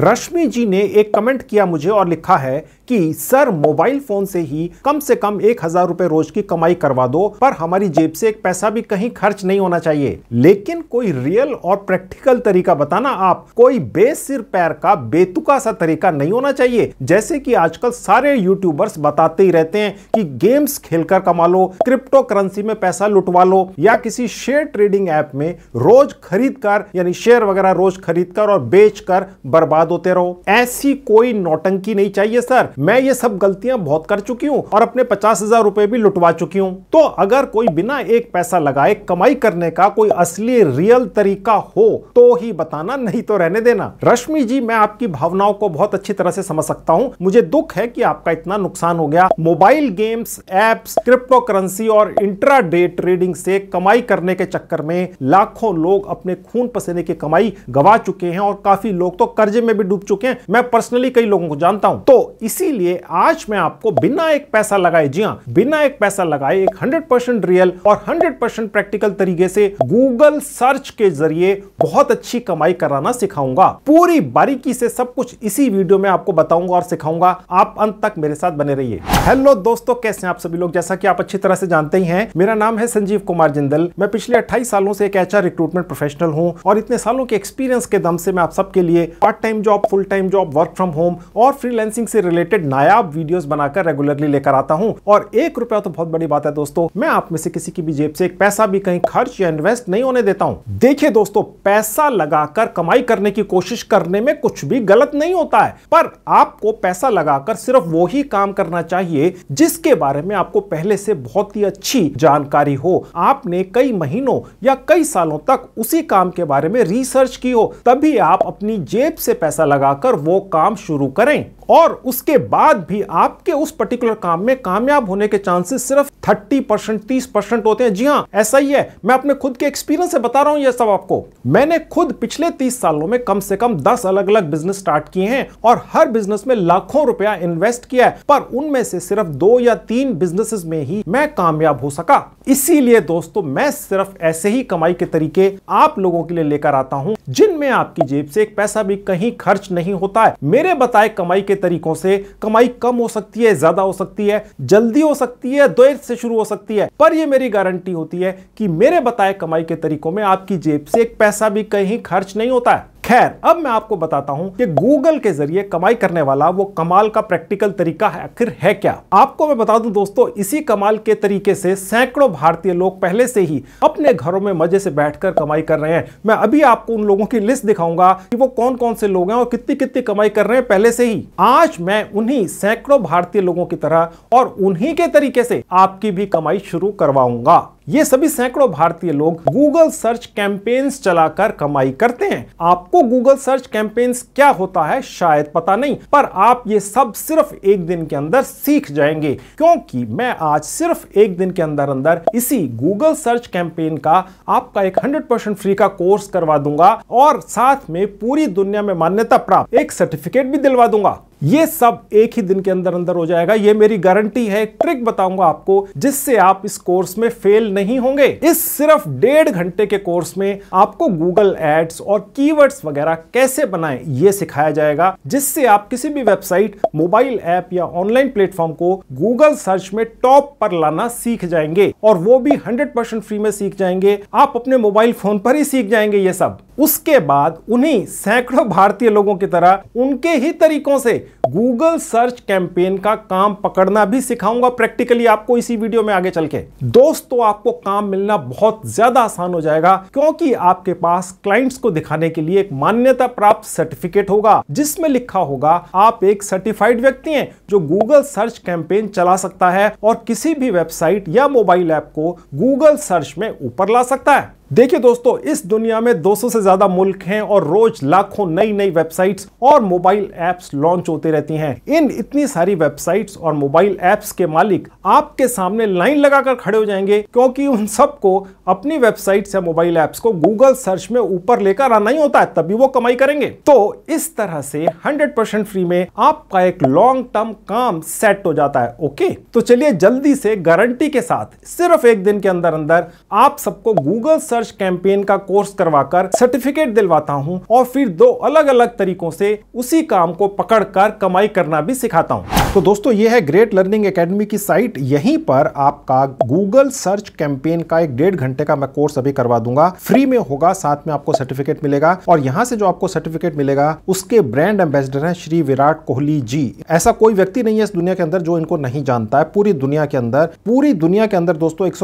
रश्मि जी ने एक कमेंट किया मुझे और लिखा है कि सर मोबाइल फोन से ही कम से कम एक हजार रुपए रोज की कमाई करवा दो पर हमारी जेब से एक पैसा भी कहीं खर्च नहीं होना चाहिए लेकिन कोई रियल और प्रैक्टिकल तरीका बताना आप कोई बेसिर पैर का बेतुका सा तरीका नहीं होना चाहिए जैसे कि आजकल सारे यूट्यूबर्स बताते ही रहते हैं कि गेम्स खेलकर कमा लो क्रिप्टो करेंसी में पैसा लुटवा लो या किसी शेयर ट्रेडिंग ऐप में रोज खरीद कर यानी शेयर वगैरह रोज खरीद कर और बेच कर बर्बाद होते रहो ऐसी कोई नौटंकी नहीं चाहिए सर मैं ये सब गलतियां बहुत कर चुकी हूँ और अपने पचास हजार रुपए भी लुटवा चुकी हूँ तो अगर कोई बिना एक पैसा लगाए कमाई करने का कोई असली रियल तरीका हो तो ही बताना नहीं तो रहने देना रश्मि जी मैं आपकी भावनाओं को बहुत अच्छी तरह से समझ सकता हूँ मुझे दुख है की आपका इतना नुकसान हो गया mobile games apps crypto currency और इंट्रा ट्रेडिंग से कमाई करने के चक्कर में लाखों लोग अपने खून पसीने की कमाई गवा चुके हैं और काफी लोग तो कर्जे में भी डूब चुके हैं मैं पर्सनली कई लोगों को जानता हूं तो इसी इसीलिए आज मैं आपको बिना एक पैसा लगाए जी हाँ बिना एक पैसा लगाए एक हंड्रेड रियल और हंड्रेड परसेंट प्रैक्टिकल तरीके से गूगल सर्च के जरिए बहुत अच्छी कमाई कराना सिखाऊंगा पूरी बारीकी से सब कुछ इसी वीडियो में आपको बताऊंगा और सिखाऊंगा आप अंत तक मेरे साथ बने रहिए हेलो दोस्तों कैसे हैं आप सभी लोग जैसा कि आप अच्छी तरह से जानते ही हैं मेरा नाम है संजीव कुमार जिंदल मैं पिछले 28 सालों से एक एचआर रिक्रूटमेंट प्रोफेशनल हूं और इतने सालों के एक्सपीरियंस के दम से मैं आप सबके लिए part time job full time job work from home और फ्रीलैंसिंग से रिलेटेड रिलेटेड नायाब वीडियो बनाकर रेगुलरली लेकर आता हूँ और एक रुपया तो बहुत बड़ी बात है दोस्तों मैं आप में से किसी की भी जेब से एक पैसा भी कहीं खर्च या इन्वेस्ट नहीं होने देता हूँ देखिये दोस्तों पैसा लगाकर कमाई करने की कोशिश करने में कुछ भी गलत नहीं होता है पर आपको पैसा लगाकर सिर्फ वो ही काम करना चाहिए जिसके बारे में आपको पहले से बहुत ही अच्छी जानकारी हो आपने कई महीनों या कई सालों तक उसी काम के बारे में रिसर्च की हो तभी आप अपनी जेब से पैसा लगाकर वो काम शुरू करें और उसके बाद भी आपके उस पर्टिकुलर काम में कामयाब होने के चांसेस सिर्फ 30 परसेंट तीस परसेंट होते हैं जी हाँ ऐसा ही है मैं अपने खुद के एक्सपीरियंस से बता रहा हूं यह सब आपको मैंने खुद पिछले 30 सालों में कम से कम 10 अलग अलग बिजनेस स्टार्ट किए हैं और हर बिजनेस में लाखों रुपया इन्वेस्ट किया है पर उनमें से सिर्फ दो या तीन बिजनेस में ही मैं कामयाब हो सका इसीलिए दोस्तों मैं सिर्फ ऐसे ही कमाई के तरीके आप लोगों के लिए लेकर आता हूं जिनमें आपकी जेब से एक पैसा भी कहीं खर्च नहीं होता है मेरे बताए कमाई के तरीकों से कमाई कम हो सकती है ज्यादा हो सकती है जल्दी हो सकती है देर से शुरू हो सकती है पर यह मेरी गारंटी होती है कि मेरे बताए कमाई के तरीकों में आपकी जेब से एक पैसा भी कहीं खर्च नहीं होता है खैर अब मैं आपको बताता हूं कि गूगल के जरिए कमाई करने वाला वो कमाल का प्रैक्टिकल तरीका है आखिर है क्या आपको मैं बता दूं दोस्तों इसी कमाल के तरीके से सैकड़ों भारतीय लोग पहले से ही अपने घरों में मजे से बैठकर कमाई कर रहे हैं मैं अभी आपको उन लोगों की लिस्ट दिखाऊंगा कि वो कौन कौन से लोग हैं और कितनी कितनी कमाई कर रहे हैं पहले से ही आज मैं उन्हीं सैकड़ों भारतीय लोगों की तरह और उन्ही के तरीके से आपकी भी कमाई शुरू करवाऊंगा ये सभी सैकड़ों भारतीय लोग गूगल सर्च कैंपेन्स चलाकर कमाई करते हैं आपको गूगल सर्च कैंपेन्स क्या होता है शायद पता नहीं पर आप ये सब सिर्फ एक दिन के अंदर सीख जाएंगे क्योंकि मैं आज सिर्फ एक दिन के अंदर अंदर इसी गूगल सर्च कैंपेन का आपका एक हंड्रेड परसेंट फ्री का कोर्स करवा दूंगा और साथ में पूरी दुनिया में मान्यता प्राप्त एक सर्टिफिकेट भी दिलवा दूंगा ये सब एक ही दिन के अंदर अंदर हो जाएगा ये मेरी गारंटी है ट्रिक बताऊंगा आपको जिससे आप इस कोर्स में फेल नहीं होंगे इस सिर्फ डेढ़ घंटे के कोर्स में आपको गूगल एड्स और कीवर्ड्स वगैरह कैसे बनाएं ये सिखाया जाएगा जिससे आप किसी भी वेबसाइट मोबाइल ऐप या ऑनलाइन प्लेटफॉर्म को गूगल सर्च में टॉप पर लाना सीख जाएंगे और वो भी हंड्रेड फ्री में सीख जाएंगे आप अपने मोबाइल फोन पर ही सीख जाएंगे ये सब उसके बाद उन्हीं सैकड़ों भारतीय लोगों की तरह उनके ही तरीकों से गूगल सर्च कैंपेन का काम पकड़ना भी सिखाऊंगा प्रैक्टिकली आपको इसी वीडियो में आगे चल के दोस्तों आपको काम मिलना बहुत ज्यादा आसान हो जाएगा क्योंकि आपके पास क्लाइंट्स को दिखाने के लिए एक मान्यता प्राप्त सर्टिफिकेट होगा जिसमें लिखा होगा आप एक सर्टिफाइड व्यक्ति हैं जो गूगल सर्च कैंपेन चला सकता है और किसी भी वेबसाइट या मोबाइल ऐप को गूगल सर्च में ऊपर ला सकता है देखिए दोस्तों इस दुनिया में 200 से ज्यादा मुल्क हैं और रोज लाखों नई नई वेबसाइट्स और मोबाइल ऐप्स लॉन्च होते रहती हैं इन इतनी सारी वेबसाइट्स और मोबाइल ऐप्स के मालिक आपके सामने लाइन लगाकर खड़े हो जाएंगे क्योंकि उन सबको अपनी वेबसाइट्स या मोबाइल ऐप्स को गूगल सर्च में ऊपर लेकर आना ही होता है तभी वो कमाई करेंगे तो इस तरह से हंड्रेड फ्री में आपका एक लॉन्ग टर्म काम सेट हो जाता है ओके तो चलिए जल्दी से गारंटी के साथ सिर्फ एक दिन के अंदर अंदर आप सबको गूगल सर्च कैंपेन का कोर्स करवाकर सर्टिफिकेट दिलवाता हूं और फिर दो अलग अलग तरीकों से उसी काम को पकड़कर कमाई करना भी सिखाता हूँ तो दोस्तों ये है ग्रेट लर्निंग एकेडमी की साइट यहीं पर आपका गूगल सर्च कैंपेन का एक डेढ़ घंटे का मैं कोर्स अभी करवा दूंगा फ्री में होगा साथ में आपको सर्टिफिकेट मिलेगा और यहाँ से जो आपको सर्टिफिकेट मिलेगा उसके ब्रांड एम्बेसडर हैं श्री विराट कोहली जी ऐसा कोई व्यक्ति नहीं है इस दुनिया के अंदर जो इनको नहीं जानता है पूरी दुनिया के अंदर पूरी दुनिया के अंदर दोस्तों एक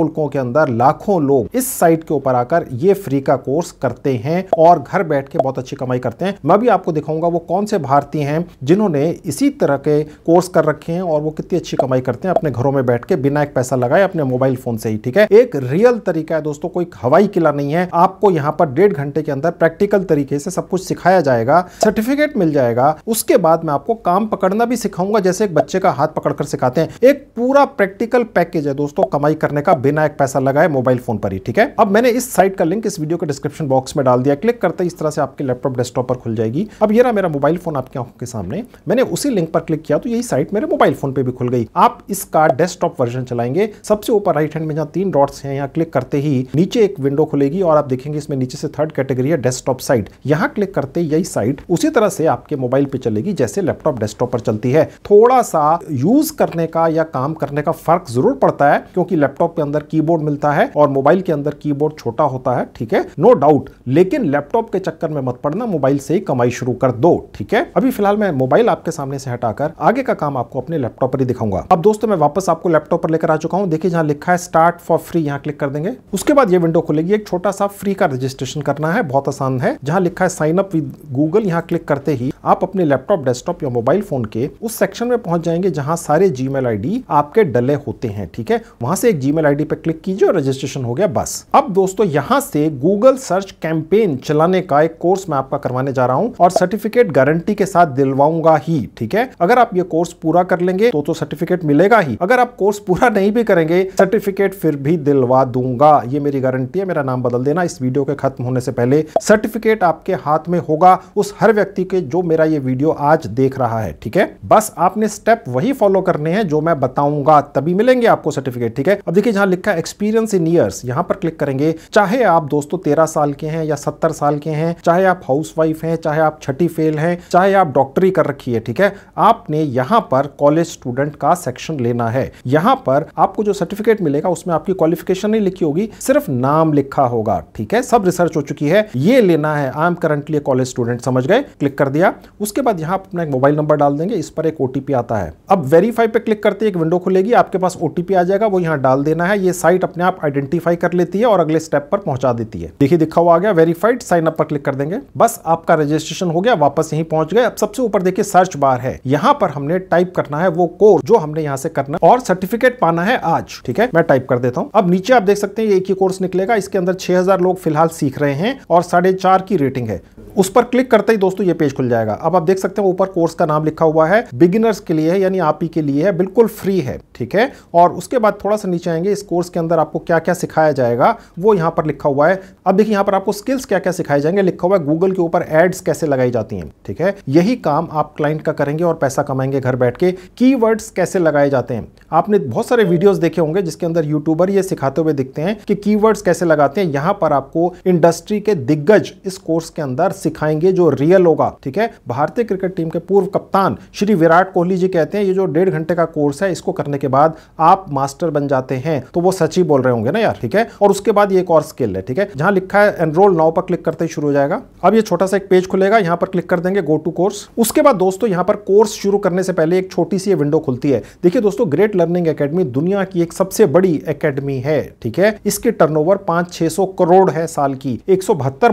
मुल्कों के अंदर लाखों लोग इस साइट के ऊपर आकर ये फ्री का कोर्स करते हैं और घर बैठ के बहुत अच्छी कमाई करते हैं मैं भी आपको दिखाऊंगा वो कौन से भारतीय हैं जिन्होंने इसी तरह के ने कोर्स कर रखे हैं और वो कितनी अच्छी कमाई करते हैं अपने घरों में बैठ के बिना एक पैसा लगाए अपने मोबाइल फोन से ही ठीक है एक रियल तरीका है दोस्तों कोई हवाई किला नहीं है आपको यहाँ पर डेढ़ घंटे के अंदर प्रैक्टिकल तरीके से सब कुछ सिखाया जाएगा सर्टिफिकेट मिल जाएगा उसके बाद में आपको काम पकड़ना भी सिखाऊंगा जैसे एक बच्चे का हाथ पकड़कर सिखाते हैं एक पूरा प्रैक्टिकल पैकेज है दोस्तों कमाई करने का बिना एक पैसा लगाए मोबाइल फोन पर ही ठीक है अब मैंने इस साइट का लिंक इस वीडियो के डिस्क्रिप्शन बॉक्स में डाल दिया क्लिक करते इस तरह से आपके लैपटॉप डेस्कटॉप पर खुल जाएगी अब ये रहा मेरा मोबाइल फोन आपके आंखों के सामने मैंने उसी लिंक पर क्लिक किया तो यही साइट मेरे मोबाइल फोन पे भी खुल गई आप इसका डेस्कटॉप वर्जन चलाएंगे सबसे ऊपर राइट हैंड में जहाँ तीन डॉट्स हैं यहाँ क्लिक करते ही नीचे एक विंडो खुलेगी और आप देखेंगे इसमें नीचे से थर्ड कैटेगरी है डेस्कटॉप साइट यहाँ क्लिक करते यही साइट उसी तरह से आपके मोबाइल पे चलेगी जैसे लैपटॉप डेस्कटॉप पर चलती है थोड़ा सा यूज करने का या काम करने का फर्क जरूर पड़ता है क्योंकि लैपटॉप के अंदर कीबोर्ड मिलता है और मोबाइल के अंदर कीबोर्ड छोटा होता है ठीक है नो डाउट लेकिन लैपटॉप के चक्कर में मत पड़ना मोबाइल से ही कमाई शुरू कर दो ठीक है अभी फिलहाल मैं मोबाइल आपके सामने से हटाकर आगे का काम आपको अपने लैपटॉप पर ही दिखाऊंगा अब दोस्तों मैं वापस आपको लैपटॉप पर लेकर आ चुका हूँ देखिए जहाँ लिखा है स्टार्ट फॉर फ्री यहाँ क्लिक कर देंगे उसके बाद ये विंडो खुलेगी एक छोटा सा फ्री का रजिस्ट्रेशन करना है बहुत आसान है जहाँ लिखा है साइन अप विद गूगल यहाँ क्लिक करते ही आप अपने लैपटॉप डेस्कटॉप या मोबाइल फोन के उस सेक्शन में पहुंच जाएंगे जहां सारे जी मेल आपके डले होते हैं ठीक है वहां से एक जी मेल पर क्लिक कीजिए और रजिस्ट्रेशन हो गया बस अब दोस्तों यहाँ से गूगल सर्च कैंपेन चलाने का एक कोर्स मैं आपका करवाने जा रहा हूँ और सर्टिफिकेट गारंटी के साथ दिलवाऊंगा ही ठीक है अगर अगर आप ये कोर्स पूरा कर लेंगे तो तो सर्टिफिकेट मिलेगा ही अगर आप कोर्स पूरा नहीं भी करेंगे सर्टिफिकेट फिर भी दिलवा दूंगा ये मेरी गारंटी है मेरा नाम बदल देना इस वीडियो के खत्म होने से पहले सर्टिफिकेट आपके हाथ में होगा उस हर व्यक्ति के जो मेरा ये वीडियो आज देख रहा है ठीक है बस आपने स्टेप वही फॉलो करने हैं जो मैं बताऊंगा तभी मिलेंगे आपको सर्टिफिकेट ठीक है अब देखिए जहां लिखा है एक्सपीरियंस इन ईयर्स यहां पर क्लिक करेंगे चाहे आप दोस्तों तेरह साल के हैं या सत्तर साल के हैं चाहे आप हाउस वाइफ हैं चाहे आप छठी फेल हैं चाहे आप डॉक्टरी कर रखी है ठीक है आप आपने यहाँ पर कॉलेज स्टूडेंट का सेक्शन लेना है यहाँ पर आपको जो सर्टिफिकेट मिलेगा उसमें आपकी क्वालिफिकेशन नहीं लिखी होगी सिर्फ नाम लिखा होगा ठीक है सब रिसर्च हो चुकी है ये लेना है I am currently college student समझ गए क्लिक कर दिया उसके बाद यहाँ अपना एक मोबाइल नंबर डाल देंगे इस पर एक ओटीपी आता है अब वेरीफाई पे क्लिक करते एक विंडो खुलेगी आपके पास ओटीपी आ जाएगा वो यहाँ डाल देना है ये साइट अपने आप आइडेंटिफाई कर लेती है और अगले स्टेप पर पहुंचा देती है देखिए दिखा हुआ आ गया वेरीफाइड साइन अप पर क्लिक कर देंगे बस आपका रजिस्ट्रेशन हो गया वापस यहीं पहुंच गए अब सबसे ऊपर देखिए सर्च बार है यहाँ पर हमने टाइप करना है वो कोर्स जो हमने यहाँ से करना और सर्टिफिकेट पाना है आज ठीक है मैं टाइप कर देता हूँ अब नीचे आप देख सकते हैं एक ही कोर्स निकलेगा इसके अंदर छह लोग फिलहाल सीख रहे हैं और साढ़े की रेटिंग है उस पर क्लिक करते ही दोस्तों ये पेज खुल जाएगा अब आप देख सकते हैं ऊपर कोर्स का नाम लिखा हुआ है बिगिनर्स के लिए है यानी आप ही के लिए है बिल्कुल फ्री है ठीक है और उसके बाद थोड़ा सा नीचे आएंगे इस कोर्स के अंदर आपको क्या क्या सिखाया जाएगा वो यहाँ पर लिखा हुआ है अब देखिए यहाँ पर आपको स्किल्स क्या क्या सिखाए जाएंगे लिखा हुआ है गूगल के ऊपर एड्स कैसे लगाई जाती हैं ठीक है यही काम आप क्लाइंट का करेंगे और पैसा कमाएंगे घर बैठ के की कैसे लगाए जाते हैं आपने बहुत सारे वीडियोज देखे होंगे जिसके अंदर यूट्यूबर ये सिखाते हुए दिखते हैं कि की कैसे लगाते हैं यहाँ पर आपको इंडस्ट्री के दिग्गज इस कोर्स के अंदर सिखाएंगे जो रियल होगा ठीक है भारतीय क्रिकेट टीम के पूर्व कप्तान श्री विराट कोहली जी कहते हैं ये जो डेढ़ घंटे का कोर्स है इसको करने के बाद आप मास्टर बन जाते हैं तो वो सच ही बोल रहे होंगे ना यार ठीक है और उसके बाद ये एक और स्किल है ठीक है जहां लिखा है एनरोल नाउ पर क्लिक करते ही शुरू हो जाएगा अब ये छोटा सा एक पेज खुलेगा यहां पर क्लिक कर देंगे गो टू कोर्स उसके बाद दोस्तों यहां पर कोर्स शुरू करने से पहले एक छोटी सी विंडो खुलती है देखिए दोस्तों ग्रेट लर्निंग अकेडमी दुनिया की एक सबसे बड़ी अकेडमी है ठीक है इसके टर्नओवर पांच छह करोड़ है साल की एक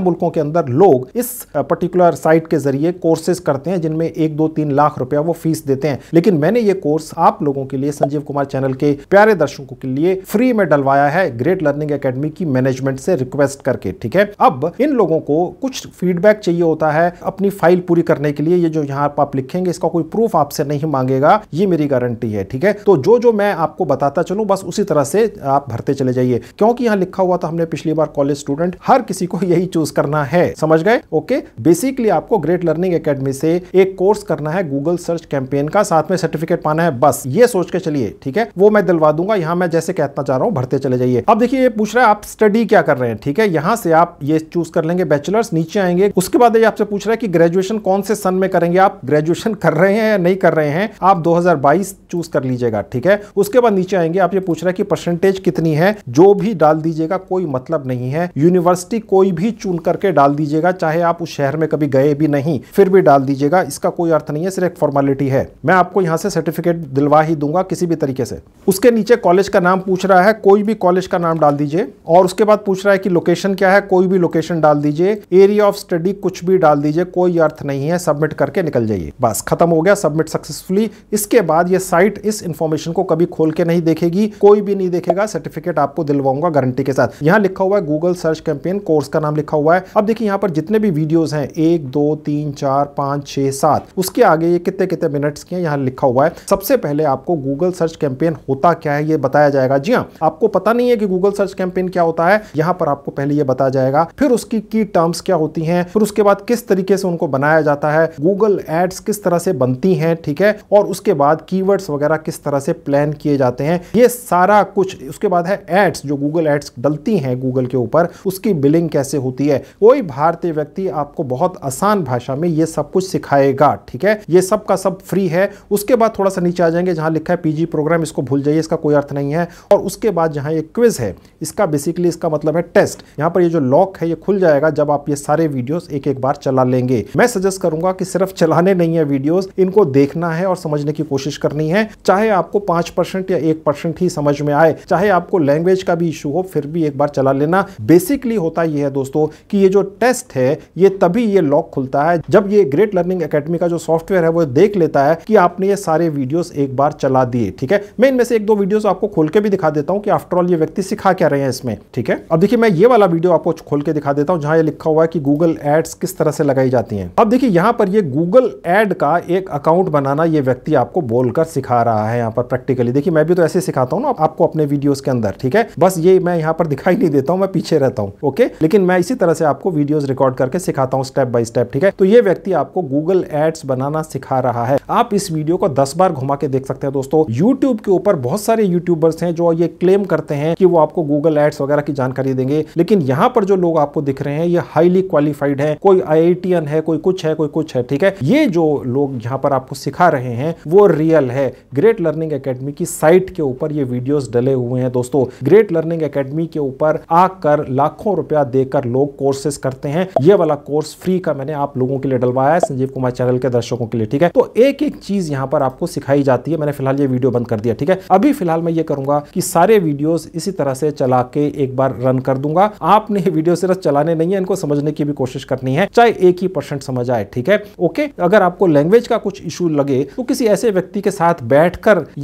मुल्कों के अंदर लोग इस पर्टिकुलर साइट के जरिए कोर्सेज करते हैं जिनमें एक दो तीन लाख रुपया वो फीस देते हैं लेकिन मैंने ये कोर्स आप लोगों के लिए संजीव कुमार चैनल के प्यारे दर्शकों के लिए फ्री में डलवाया है ग्रेट लर्निंग अकेडमी की मैनेजमेंट से रिक्वेस्ट करके ठीक है अब इन लोगों को कुछ फीडबैक चाहिए होता है अपनी फाइल पूरी करने के लिए ये जो यहाँ आप लिखेंगे इसका कोई प्रूफ आपसे नहीं मांगेगा ये मेरी गारंटी है ठीक है तो जो जो मैं आपको बताता चलूँ बस उसी तरह से आप भरते चले जाइए क्योंकि यहाँ लिखा हुआ था हमने पिछली बार कॉलेज स्टूडेंट हर किसी को यही चूज करना है समझ गए ओके करके बेसिकली आपको ग्रेट लर्निंग अकेडमी से एक कोर्स करना है गूगल सर्च कैंपेन का साथ में सर्टिफिकेट पाना है बस ये सोच के चलिए ठीक है वो मैं दिलवा दूंगा यहां मैं जैसे कहना चाह रहा हूं भरते चले जाइए अब देखिए ये पूछ रहा है आप स्टडी क्या कर रहे हैं ठीक है यहां से आप ये चूज कर लेंगे बैचलर्स नीचे आएंगे उसके बाद ये आपसे पूछ रहा है कि ग्रेजुएशन कौन से सन में करेंगे आप ग्रेजुएशन कर रहे हैं या नहीं कर रहे हैं आप 2022 चूज कर लीजिएगा ठीक है उसके बाद नीचे आएंगे आप ये पूछ रहा है कि परसेंटेज कितनी है जो भी डाल दीजिएगा कोई मतलब नहीं है यूनिवर्सिटी कोई भी चुन करके डाल दीजिएगा चाहे आप आप उस शहर में कभी गए भी नहीं फिर भी डाल दीजिएगा इसका कोई अर्थ नहीं है सिर्फ एक फॉर्मेलिटी है मैं आपको यहाँ से सर्टिफिकेट दिलवा ही दूंगा किसी भी तरीके से उसके नीचे कॉलेज का नाम पूछ रहा है कोई भी कॉलेज का नाम डाल दीजिए और उसके बाद पूछ रहा है कि लोकेशन क्या है कोई भी लोकेशन डाल दीजिए एरिया ऑफ स्टडी कुछ भी डाल दीजिए कोई अर्थ नहीं है सबमिट करके निकल जाइए बस खत्म हो गया सबमिट सक्सेसफुली इसके बाद ये साइट इस इंफॉर्मेशन को कभी खोल के नहीं देखेगी कोई भी नहीं देखेगा सर्टिफिकेट आपको दिलवाऊंगा गारंटी के साथ यहाँ लिखा हुआ है गूगल सर्च कैंपेन कोर्स का नाम लिखा हुआ है अब देखिए यहाँ पर जितने भी वीडियोस हैं एक दो तीन चार पाँच छः सात उसके आगे ये कितने कितने मिनट्स के हैं यहाँ लिखा हुआ है सबसे पहले आपको गूगल सर्च कैंपेन होता क्या है ये बताया जाएगा जी हाँ आपको पता नहीं है कि गूगल सर्च कैंपेन क्या होता है यहाँ पर आपको पहले ये बताया जाएगा फिर उसकी की टर्म्स क्या होती हैं फिर उसके बाद किस तरीके से उनको बनाया जाता है गूगल एड्स किस तरह से बनती हैं ठीक है और उसके बाद कीवर्ड्स वगैरह किस तरह से प्लान किए जाते हैं ये सारा कुछ उसके बाद है एड्स जो गूगल एड्स डलती हैं गूगल के ऊपर उसकी बिलिंग कैसे होती है कोई भारतीय व्यक्ति आपको बहुत आसान भाषा में ये सब कुछ सिखाएगा ठीक है ये सब का सब फ्री है उसके बाद थोड़ा सा नीचे आ जाएंगे जहां लिखा है पीजी प्रोग्राम इसको भूल जाइए इसका कोई अर्थ नहीं है और उसके बाद जहां ये क्विज है इसका बेसिकली इसका मतलब है टेस्ट यहां पर ये जो लॉक है ये खुल जाएगा जब आप ये सारे वीडियोस एक एक बार चला लेंगे मैं सजेस्ट करूंगा कि सिर्फ चलाने नहीं है वीडियोस इनको देखना है और समझने की कोशिश करनी है चाहे आपको पांच या एक ही समझ में आए चाहे आपको लैंग्वेज का भी इशू हो फिर भी एक बार चला लेना बेसिकली होता यह है दोस्तों कि ये जो टेस्ट है ये ये तभी ये लॉक खुलता है जब ये ग्रेट लर्निंग एकेडमी का जो सॉफ्टवेयर है वो देख लेता है कि आपने ये सारे वीडियोस एक बार चला दिए ठीक है मैं इनमें से एक दो वीडियोस आपको खोल के भी दिखा देता हूँ कि आफ्टरऑल ये व्यक्ति सिखा क्या रहे हैं इसमें ठीक है अब देखिए मैं ये वाला वीडियो आपको खोल के दिखा देता हूँ जहाँ ये लिखा हुआ है कि गूगल एड्स किस तरह से लगाई जाती है अब देखिए यहाँ पर ये गूगल एड का एक अकाउंट बनाना ये व्यक्ति आपको बोलकर सिखा रहा है यहाँ पर प्रैक्टिकली देखिए मैं भी तो ऐसे सिखाता हूँ ना आपको अपने वीडियोज के अंदर ठीक है बस ये मैं यहाँ पर दिखाई नहीं देता हूँ मैं पीछे रहता हूँ ओके लेकिन मैं इसी तरह से आपको वीडियोज रिकॉर्ड करके सिखाता हूँ स्टेप बाय स्टेप ठीक है तो ये व्यक्ति आपको गूगल एड्स बनाना सिखा रहा है आप इस वीडियो को दस बार घुमा के देख सकते हैं दोस्तों यूट्यूब के ऊपर बहुत सारे यूट्यूबर्स हैं जो ये क्लेम करते हैं कि वो आपको गूगल एड्स वगैरह की जानकारी देंगे लेकिन यहाँ पर जो लोग आपको दिख रहे हैं ये हाईली क्वालिफाइड है कोई आई है कोई कुछ है कोई कुछ है ठीक है ये जो लोग यहाँ पर आपको सिखा रहे हैं वो रियल है ग्रेट लर्निंग अकेडमी की साइट के ऊपर ये वीडियोस डले हुए हैं दोस्तों ग्रेट लर्निंग अकेडमी के ऊपर आकर लाखों रुपया देकर लोग कोर्सेस करते हैं ये वाला कोर्स फ्री का मैंने आप लोगों के लिए डलवाया है संजीव कुमार चैनल के दर्शकों के लिए ठीक है तो एक एक चीज यहाँ पर आपको सिखाई जाती है मैंने फिलहाल ये वीडियो बंद कर दिया ठीक है अभी फिलहाल मैं ये करूंगा कि सारे वीडियोस इसी तरह से चला के एक बार रन कर दूंगा आपने वीडियो सिर्फ चलाने नहीं है इनको समझने की भी कोशिश करनी है चाहे एक ही परसेंट समझ आए ठीक है ओके अगर आपको लैंग्वेज का कुछ इश्यू लगे तो किसी ऐसे व्यक्ति के साथ बैठ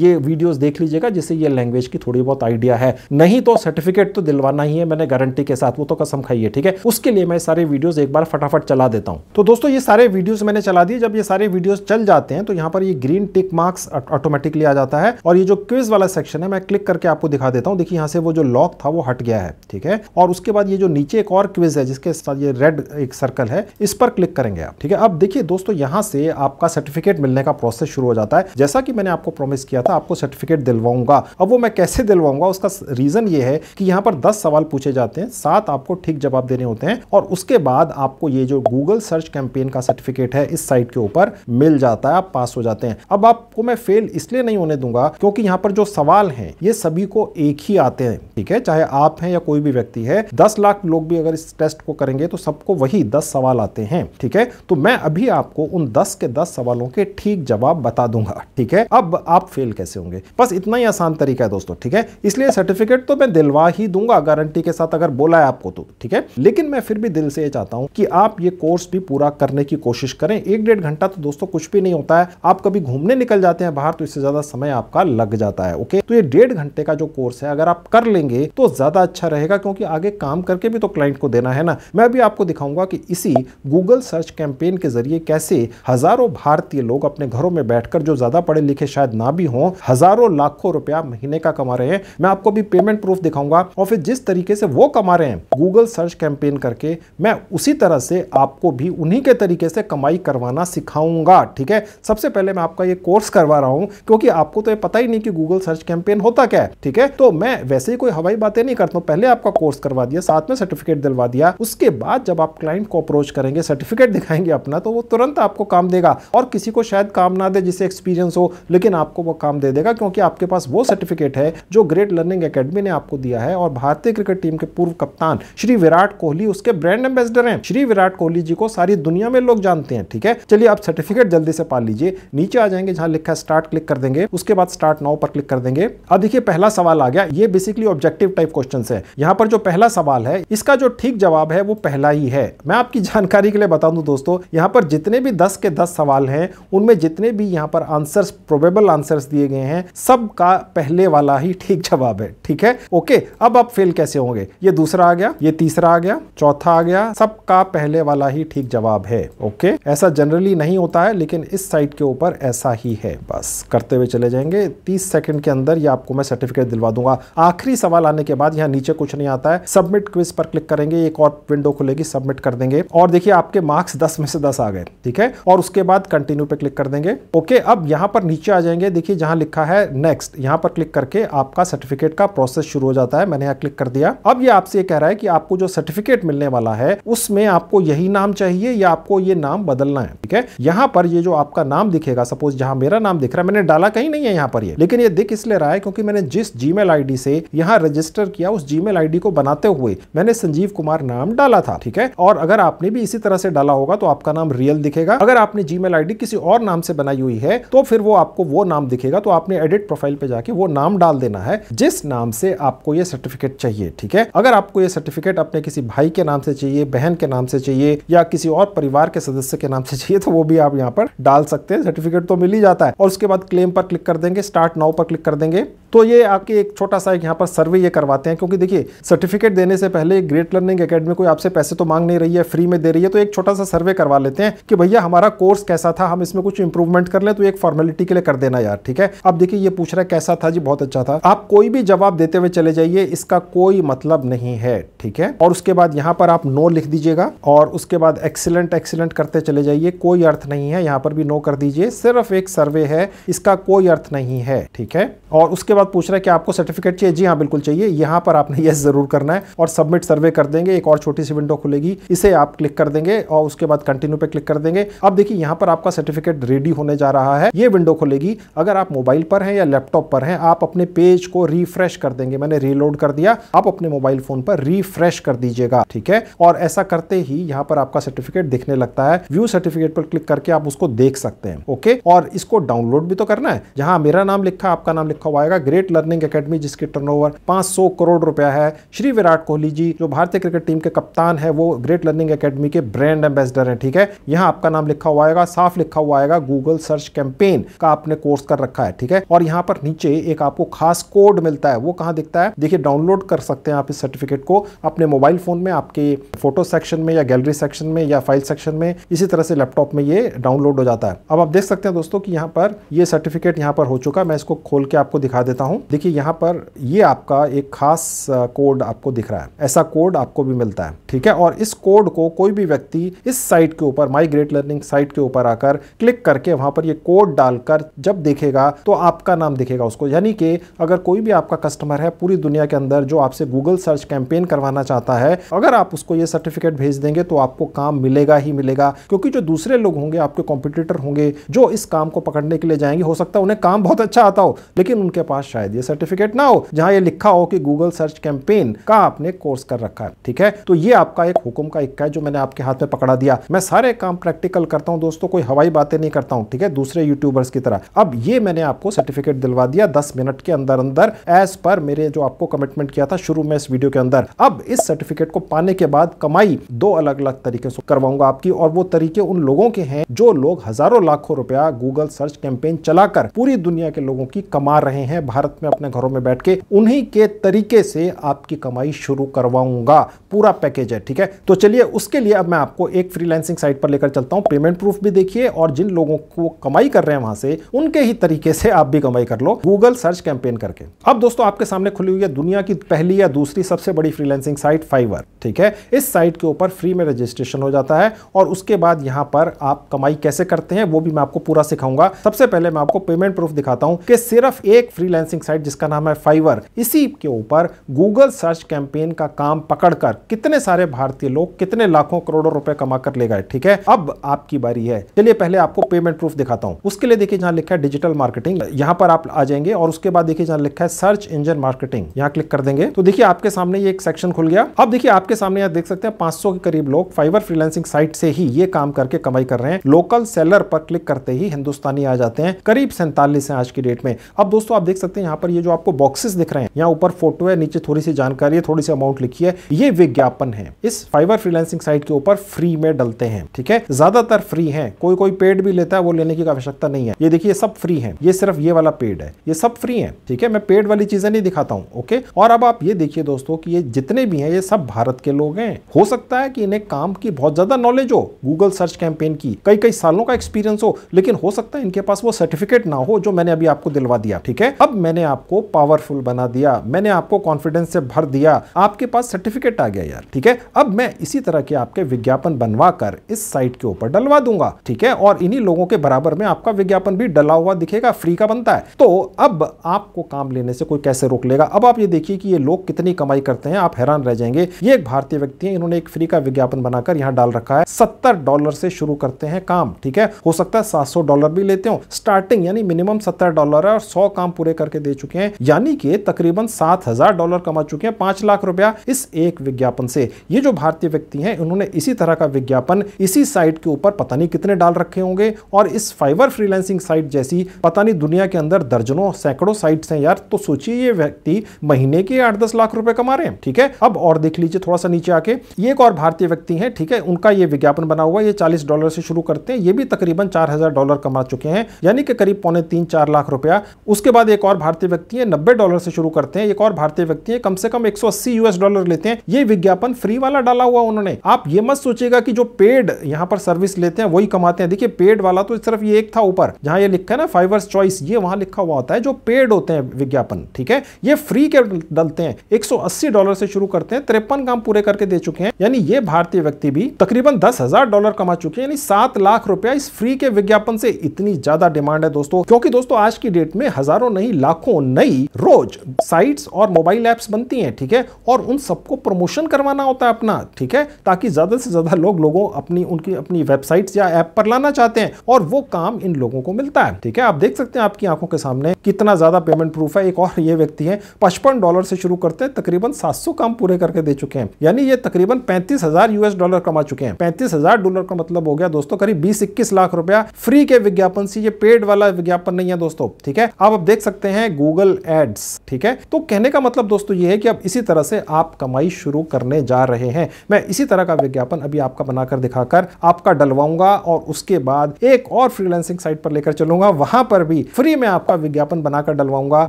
ये वीडियोस देख लीजिएगा जिससे ये लैंग्वेज की थोड़ी बहुत आइडिया है नहीं तो सर्टिफिकेट तो दिलवाना ही है मैंने गारंटी के साथ वो तो कसम खाई है ठीक है उसके लिए मैं सारे वीडियोस एक बार फटाफट चला देता हूँ तो दोस्तों ये सारे वीडियोस मैंने चला दिए जब ये सारे वीडियोस चल जाते हैं तो यहाँ पर ये ग्रीन टिक मार्क्स ऑटोमेटिकली आ जाता है और ये जो क्विज वाला सेक्शन है मैं क्लिक करके आपको दिखा देता हूँ देखिए यहाँ से वो जो लॉक था वो हट गया है ठीक है और उसके बाद ये जो नीचे एक और क्विज है जिसके साथ ये रेड एक सर्कल है इस पर क्लिक करेंगे आप ठीक है अब देखिए दोस्तों यहाँ से आपका सर्टिफिकेट मिलने का प्रोसेस शुरू हो जाता है जैसा कि मैंने आपको प्रॉमिस किया था आपको सर्टिफिकेट दिलवाऊंगा अब वो मैं कैसे दिलवाऊंगा उसका रीजन ये है कि यहाँ पर दस सवाल पूछे जाते हैं सात आपको ठीक जवाब देने होते हैं और उसके बाद आप आपको ये जो गूगल सर्च कैंपेन का सर्टिफिकेट है इस साइट के ऊपर मिल जाता है आप पास हो जाते हैं अब आपको मैं फेल इसलिए नहीं होने दूंगा क्योंकि यहाँ पर जो सवाल हैं ये सभी को एक ही आते हैं ठीक है चाहे आप हैं या कोई भी व्यक्ति है दस लाख लोग भी अगर इस टेस्ट को करेंगे तो सबको वही दस सवाल आते हैं ठीक है तो मैं अभी आपको उन दस के दस सवालों के ठीक जवाब बता दूंगा ठीक है अब आप फेल कैसे होंगे बस इतना ही आसान तरीका है दोस्तों ठीक है इसलिए सर्टिफिकेट तो मैं दिलवा ही दूंगा गारंटी के साथ अगर बोला है आपको तो ठीक है लेकिन मैं फिर भी दिल से ये चाहता हूं कि आप ये कोर्स भी पूरा करने की कोशिश करें एक डेढ़ घंटा तो दोस्तों कुछ भी नहीं होता है आप कभी घूमने निकल जाते हैं बाहर तो इससे ज़्यादा समय आपका लग जाता है ओके तो ये डेढ़ घंटे का जो कोर्स है अगर आप कर लेंगे तो ज़्यादा अच्छा रहेगा क्योंकि आगे काम करके भी तो क्लाइंट को देना है ना मैं भी आपको दिखाऊंगा कि इसी गूगल सर्च कैंपेन के जरिए कैसे हज़ारों भारतीय लोग अपने घरों में बैठकर जो ज़्यादा पढ़े लिखे शायद ना भी हों हज़ारों लाखों रुपया महीने का कमा रहे हैं मैं आपको भी पेमेंट प्रूफ दिखाऊंगा और फिर जिस तरीके से वो कमा रहे हैं गूगल सर्च कैंपेन करके मैं उसी तरह तरह से आपको भी उन्हीं के तरीके से कमाई करवाना सिखाऊंगा ठीक है सबसे पहले मैं आपका ये कोर्स करवा रहा हूँ क्योंकि आपको तो ये पता ही नहीं कि गूगल सर्च कैंपेन होता क्या है ठीक है तो मैं वैसे ही कोई हवाई बातें नहीं करता हूँ पहले आपका कोर्स करवा दिया साथ में सर्टिफिकेट दिलवा दिया उसके बाद जब आप क्लाइंट को अप्रोच करेंगे सर्टिफिकेट दिखाएंगे अपना तो वो तुरंत आपको काम देगा और किसी को शायद काम ना दे जिसे एक्सपीरियंस हो लेकिन आपको वो काम दे देगा क्योंकि आपके पास वो सर्टिफिकेट है जो ग्रेट लर्निंग अकेडमी ने आपको दिया है और भारतीय क्रिकेट टीम के पूर्व कप्तान श्री विराट कोहली उसके ब्रांड एम्बेसडर हैं श्री ही विराट कोहली जी को सारी दुनिया में लोग जानते हैं ठीक है चलिए आप सर्टिफिकेट जल्दी से पा लीजिए नीचे आ जाएंगे जहां लिखा है स्टार्ट क्लिक कर देंगे उसके बाद स्टार्ट नाउ पर क्लिक कर देंगे अब देखिए पहला सवाल आ गया ये बेसिकली ऑब्जेक्टिव टाइप क्वेश्चन है यहाँ पर जो पहला सवाल है इसका जो ठीक जवाब है वो पहला ही है मैं आपकी जानकारी के लिए बता दू दोस्तों यहाँ पर जितने भी दस के दस सवाल है उनमें जितने भी यहाँ पर आंसर प्रोबेबल आंसर दिए गए हैं सबका पहले वाला ही ठीक जवाब है ठीक है ओके अब आप फेल कैसे होंगे ये दूसरा आ गया ये तीसरा आ गया चौथा आ गया सबका पहले वाला ही ठीक जवाब है ओके ऐसा जनरली नहीं होता है लेकिन इस साइट के ऊपर ऐसा ही है बस करते हुए चले जाएंगे तीस सेकंड के अंदर ये आपको मैं सर्टिफिकेट दिलवा दूंगा आखिरी सवाल आने के बाद यहाँ नीचे कुछ नहीं आता है सबमिट क्विज पर क्लिक करेंगे एक और विंडो खुलेगी सबमिट कर देंगे और देखिए आपके मार्क्स दस में से दस आ गए ठीक है और उसके बाद कंटिन्यू पे क्लिक कर देंगे ओके अब यहाँ पर नीचे आ जाएंगे देखिए जहां लिखा है नेक्स्ट यहाँ पर क्लिक करके आपका सर्टिफिकेट का प्रोसेस शुरू हो जाता है मैंने यहाँ क्लिक कर दिया अब ये आपसे कह रहा है कि आपको जो सर्टिफिकेट मिलने वाला है उसमें आपको यही नाम चाहिए या आपको ये नाम बदलना है ठीक है यहाँ पर ये जो आपका नाम दिखेगा सपोज जहाँ मेरा नाम दिख रहा है मैंने डाला कहीं नहीं है यहाँ पर ये लेकिन ये दिख इसलिए रहा है क्योंकि मैंने जिस जी मेल से यहाँ रजिस्टर किया उस जी मेल को बनाते हुए मैंने संजीव कुमार नाम डाला था ठीक है और अगर आपने भी इसी तरह से डाला होगा तो आपका नाम रियल दिखेगा अगर आपने जी मेल किसी और नाम से बनाई हुई है तो फिर वो आपको वो नाम दिखेगा तो आपने एडिट प्रोफाइल पे जाके वो नाम डाल देना है जिस नाम से आपको ये सर्टिफिकेट चाहिए ठीक है अगर आपको ये सर्टिफिकेट अपने किसी भाई के नाम से चाहिए बहन के नाम से चाहिए या किसी और परिवार के सदस्य के नाम से चाहिए तो वो भी आप यहाँ पर डाल सकते हैं सर्टिफिकेट तो मिल ही जाता है और उसके बाद क्लेम पर क्लिक कर देंगे स्टार्ट नाउ पर क्लिक कर देंगे तो ये आपके एक छोटा सा एक यहाँ पर सर्वे ये करवाते हैं क्योंकि देखिए सर्टिफिकेट देने से पहले ग्रेट लर्निंग अकेडमी कोई आपसे पैसे तो मांग नहीं रही है फ्री में दे रही है तो एक छोटा सा सर्वे करवा लेते हैं कि भैया हमारा कोर्स कैसा था हम इसमें कुछ इंप्रूवमेंट कर ले तो एक फॉर्मेलिटी के लिए कर देना यार ठीक है अब देखिए ये पूछ रहा है कैसा था जी बहुत अच्छा था आप कोई भी जवाब देते हुए चले जाइए इसका कोई मतलब नहीं है ठीक है और उसके बाद यहाँ पर आप नो लिख दीजिएगा और उसके बाद एक्सीलेंट एक्सीलेंट करते चले जाइए कोई अर्थ नहीं है यहाँ पर भी नो कर दीजिए सिर्फ एक सर्वे है इसका कोई अर्थ नहीं है ठीक है और उसके बाद पूछ रहा है कि आपको सर्टिफिकेट चाहिए जी हाँ बिल्कुल चाहिए यहाँ पर आपने यस जरूर करना है और सबमिट सर्वे कर देंगे एक और छोटी सी विंडो खुलेगी इसे आप क्लिक कर देंगे और उसके बाद कंटिन्यू पे क्लिक कर देंगे अब देखिए यहाँ पर आपका सर्टिफिकेट रेडी होने जा रहा है ये विंडो खुलेगी अगर आप मोबाइल पर हैं या लैपटॉप पर हैं आप अपने पेज को रिफ्रेश कर देंगे मैंने रीलोड कर दिया आप अपने मोबाइल फोन पर रिफ्रेश कर दीजिएगा ठीक है और ऐसा करते ही यहाँ पर आपका सर्टिफिकेट दिखने लगता है व्यू सर्टिफिकेट पर क्लिक करके आप उसको देख सकते हैं ओके और इसको डाउनलोड भी तो करना है जहां मेरा नाम लिखा आपका नाम लिखा हुआ आएगा ग्रेट लर्निंग अकेडमी जिसकी टर्नओवर 500 करोड़ रुपया है श्री विराट कोहली जी जो भारतीय क्रिकेट टीम के कप्तान है वो ग्रेट लर्निंग अकेडमी के ब्रांड एम्बेसडर हैं ठीक है यहाँ आपका नाम लिखा हुआ आएगा साफ लिखा हुआ आएगा गूगल सर्च कैंपेन का आपने कोर्स कर रखा है ठीक है और यहाँ पर नीचे एक आपको खास कोड मिलता है वो कहाँ दिखता है देखिए डाउनलोड कर सकते हैं आप इस सर्टिफिकेट को अपने मोबाइल फोन में आपके फोटो सेक्शन में या गैलरी सेक्शन में या फाइल सेक्शन में इसी तरह से लैपटॉप में ये डाउनलोड हो जाता है अब आप देख सकते हैं दोस्तों कि यहाँ पर ये सर्टिफिकेट यहाँ पर हो चुका है मैं इसको खोल के आपको दिखा देता देता हूँ देखिए यहाँ पर ये आपका एक खास कोड आपको दिख रहा है ऐसा कोड आपको भी मिलता है ठीक है और इस कोड को कोई भी व्यक्ति इस साइट के ऊपर माई ग्रेट लर्निंग साइट के ऊपर आकर क्लिक करके वहां पर ये कोड डालकर जब देखेगा तो आपका नाम दिखेगा उसको यानी कि अगर कोई भी आपका कस्टमर है पूरी दुनिया के अंदर जो आपसे गूगल सर्च कैंपेन करवाना चाहता है अगर आप उसको ये सर्टिफिकेट भेज देंगे तो आपको काम मिलेगा ही मिलेगा क्योंकि जो दूसरे लोग होंगे आपके कॉम्पिटिटर होंगे जो इस काम को पकड़ने के लिए जाएंगे हो सकता है उन्हें काम बहुत अच्छा आता हो लेकिन उनके पास शायद ये सर्टिफिकेट ना हो जहां ये लिखा हो कि गूगल सर्च कैंपेन का आपने कोर्स कर रखा है ठीक है तो ये आपका एक हुक्म का इक्का है जो मैंने आपके हाथ में पकड़ा दिया मैं सारे काम प्रैक्टिकल करता हूँ दोस्तों कोई हवाई बातें नहीं करता हूँ ठीक है दूसरे यूट्यूबर्स की तरह अब ये मैंने आपको सर्टिफिकेट दिलवा दिया दस मिनट के अंदर अंदर एज पर मेरे जो आपको कमिटमेंट किया था शुरू में इस वीडियो के अंदर अब इस सर्टिफिकेट को पाने के बाद कमाई दो अलग अलग तरीके से करवाऊंगा आपकी और वो तरीके उन लोगों के हैं जो लोग हजारों लाखों रुपया गूगल सर्च कैंपेन चलाकर पूरी दुनिया के लोगों की कमा रहे हैं भारत भारत में अपने घरों में बैठ के उन्हीं के तरीके से आपकी कमाई शुरू करवाऊंगा पूरा पैकेज है ठीक है तो चलिए उसके लिए अब मैं आपको एक फ्रीलैंसिंग साइट पर लेकर चलता हूं पेमेंट प्रूफ भी देखिए और जिन लोगों को कमाई कर रहे हैं वहां से उनके ही तरीके से आप भी कमाई कर लो गूगल सर्च कैंपेन करके अब दोस्तों आपके सामने खुली हुई है दुनिया की पहली या दूसरी सबसे बड़ी फ्रीलैंसिंग साइट फाइवर ठीक है इस साइट के ऊपर फ्री में रजिस्ट्रेशन हो जाता है और उसके बाद यहां पर आप कमाई कैसे करते हैं वो भी मैं आपको पूरा सिखाऊंगा सबसे पहले मैं आपको पेमेंट प्रूफ दिखाता हूँ कि सिर्फ एक फ्रीलैंस फ्रीलांसिंग साइट जिसका नाम है फाइवर इसी के ऊपर गूगल सर्च कैंपेन का काम पकड़कर कितने सारे भारतीय लोग कितने लाखों करोड़ों रुपए कमा कर ले गए ठीक है अब आपकी बारी है चलिए पहले आपको पेमेंट प्रूफ दिखाता हूँ उसके लिए देखिए जहाँ लिखा है डिजिटल मार्केटिंग यहाँ पर आप आ जाएंगे और उसके बाद देखिए जहाँ लिखा है सर्च इंजन मार्केटिंग यहाँ क्लिक कर देंगे तो देखिए आपके सामने ये एक सेक्शन खुल गया अब देखिए आपके सामने यहाँ देख सकते हैं पांच के करीब लोग फाइवर फ्रीलांसिंग साइट से ही ये काम करके कमाई कर रहे हैं लोकल सेलर पर क्लिक करते ही हिंदुस्तानी आ जाते हैं करीब सैंतालीस है आज की डेट में अब दोस्तों आप देख सकते हैं सकते हैं यहाँ पर ये जो आपको बॉक्सेस दिख रहे हैं यहाँ ऊपर फोटो है नीचे थोड़ी सी जानकारी है थोड़ी सी अमाउंट लिखी है ये विज्ञापन है इस फाइबर फ्रीलांसिंग साइट के ऊपर फ्री में डलते हैं ठीक है ज्यादातर फ्री है कोई कोई पेड भी लेता है वो लेने की आवश्यकता नहीं है ये देखिए सब फ्री है ये सिर्फ ये वाला पेड है ये सब फ्री है ठीक है मैं पेड वाली चीजें नहीं दिखाता हूँ ओके और अब आप ये देखिए दोस्तों की ये जितने भी है ये सब भारत के लोग हैं हो सकता है कि इन्हें काम की बहुत ज्यादा नॉलेज हो गूगल सर्च कैंपेन की कई कई सालों का एक्सपीरियंस हो लेकिन हो सकता है इनके पास वो सर्टिफिकेट ना हो जो मैंने अभी आपको दिलवा दिया ठीक है अब मैंने आपको पावरफुल बना दिया मैंने आपको कॉन्फिडेंस से भर दिया आपके पास सर्टिफिकेट आ गया यार ठीक है अब मैं इसी तरह के आपके विज्ञापन बनवा कर इस साइट के ऊपर डलवा दूंगा ठीक है और इन्हीं लोगों के बराबर में आपका विज्ञापन भी डला हुआ दिखेगा फ्री का बनता है तो अब आपको काम लेने से कोई कैसे रोक लेगा अब आप ये देखिए कि ये लोग कितनी कमाई करते हैं आप हैरान रह जाएंगे ये एक भारतीय व्यक्ति है इन्होंने एक फ्री का विज्ञापन बनाकर यहाँ डाल रखा है सत्तर डॉलर से शुरू करते हैं काम ठीक है हो सकता है सात डॉलर भी लेते हो स्टार्टिंग यानी मिनिमम सत्तर डॉलर है और सौ काम पूरे कर करके दे चुके हैं यानी कि तकरीबन सात हजार डॉलर कमा चुके हैं पांच लाख रुपया इस एक विज्ञापन से ये जो भारतीय व्यक्ति हैं उन्होंने इसी तरह का विज्ञापन इसी साइट के ऊपर पता नहीं कितने डाल रखे होंगे और इस फाइबर फ्रीलैंसिंग साइट जैसी पता नहीं दुनिया के अंदर दर्जनों सैकड़ों साइट हैं यार तो सोचिए ये व्यक्ति महीने के आठ दस लाख रुपए कमा रहे हैं ठीक है अब और देख लीजिए थोड़ा सा नीचे आके ये एक और भारतीय व्यक्ति है ठीक है उनका ये विज्ञापन बना हुआ ये चालीस डॉलर से शुरू करते हैं ये भी तकरीबन चार डॉलर कमा चुके हैं यानी कि करीब पौने तीन चार लाख रुपया उसके बाद एक और भारतीय व्यक्ति है नब्बे डॉलर से शुरू करते हैं एक और भारतीय व्यक्ति है कम से कम एक यूएस डॉलर लेते हैं ये विज्ञापन फ्री वाला डाला हुआ उन्होंने आप ये मत सोचेगा कि जो पेड यहाँ पर सर्विस लेते हैं वही कमाते हैं देखिए पेड वाला तो सिर्फ ये एक था ऊपर जहाँ ये लिखा है ना फाइवर्स चॉइस ये वहां लिखा हुआ होता है जो पेड होते हैं विज्ञापन ठीक है ये फ्री के डलते हैं एक डॉलर से शुरू करते हैं तिरपन काम पूरे करके दे चुके हैं यानी ये भारतीय व्यक्ति भी तकरीबन दस हजार डॉलर कमा चुके हैं यानी सात लाख रुपया इस फ्री के विज्ञापन से इतनी ज्यादा डिमांड है दोस्तों क्योंकि दोस्तों आज की डेट में हजारों नहीं लाख लाखों नई रोज साइट्स और मोबाइल ऐप्स बनती हैं ठीक है और उन सबको प्रमोशन करवाना होता है अपना ठीक है ताकि ज़्यादा से ज़्यादा लोग लोगों अपनी उनकी अपनी वेबसाइट्स या ऐप पर लाना चाहते हैं और वो काम इन लोगों को मिलता है ठीक है आप देख सकते हैं आपकी आंखों के सामने कितना ज़्यादा पेमेंट प्रूफ है एक और ये व्यक्ति है पचपन डॉलर से शुरू करते हैं तकरीबन सात काम पूरे करके दे चुके हैं यानी ये तकरीबन पैंतीस यूएस डॉलर कमा चुके हैं पैंतीस डॉलर का मतलब हो गया दोस्तों करीब बीस इक्कीस लाख रुपया फ्री के विज्ञापन से ये पेड वाला विज्ञापन नहीं है दोस्तों ठीक है आप देख सकते हैं हैं गूगल एड्स ठीक है तो कहने का मतलब दोस्तों ये है कि अब इसी तरह से आप कमाई शुरू करने जा रहे हैं मैं इसी तरह का विज्ञापन अभी आपका बनाकर दिखाकर आपका डलवाऊंगा और उसके बाद एक और फ्रीलांसिंग साइट पर लेकर चलूंगा वहां पर भी फ्री में आपका विज्ञापन बनाकर डलवाऊंगा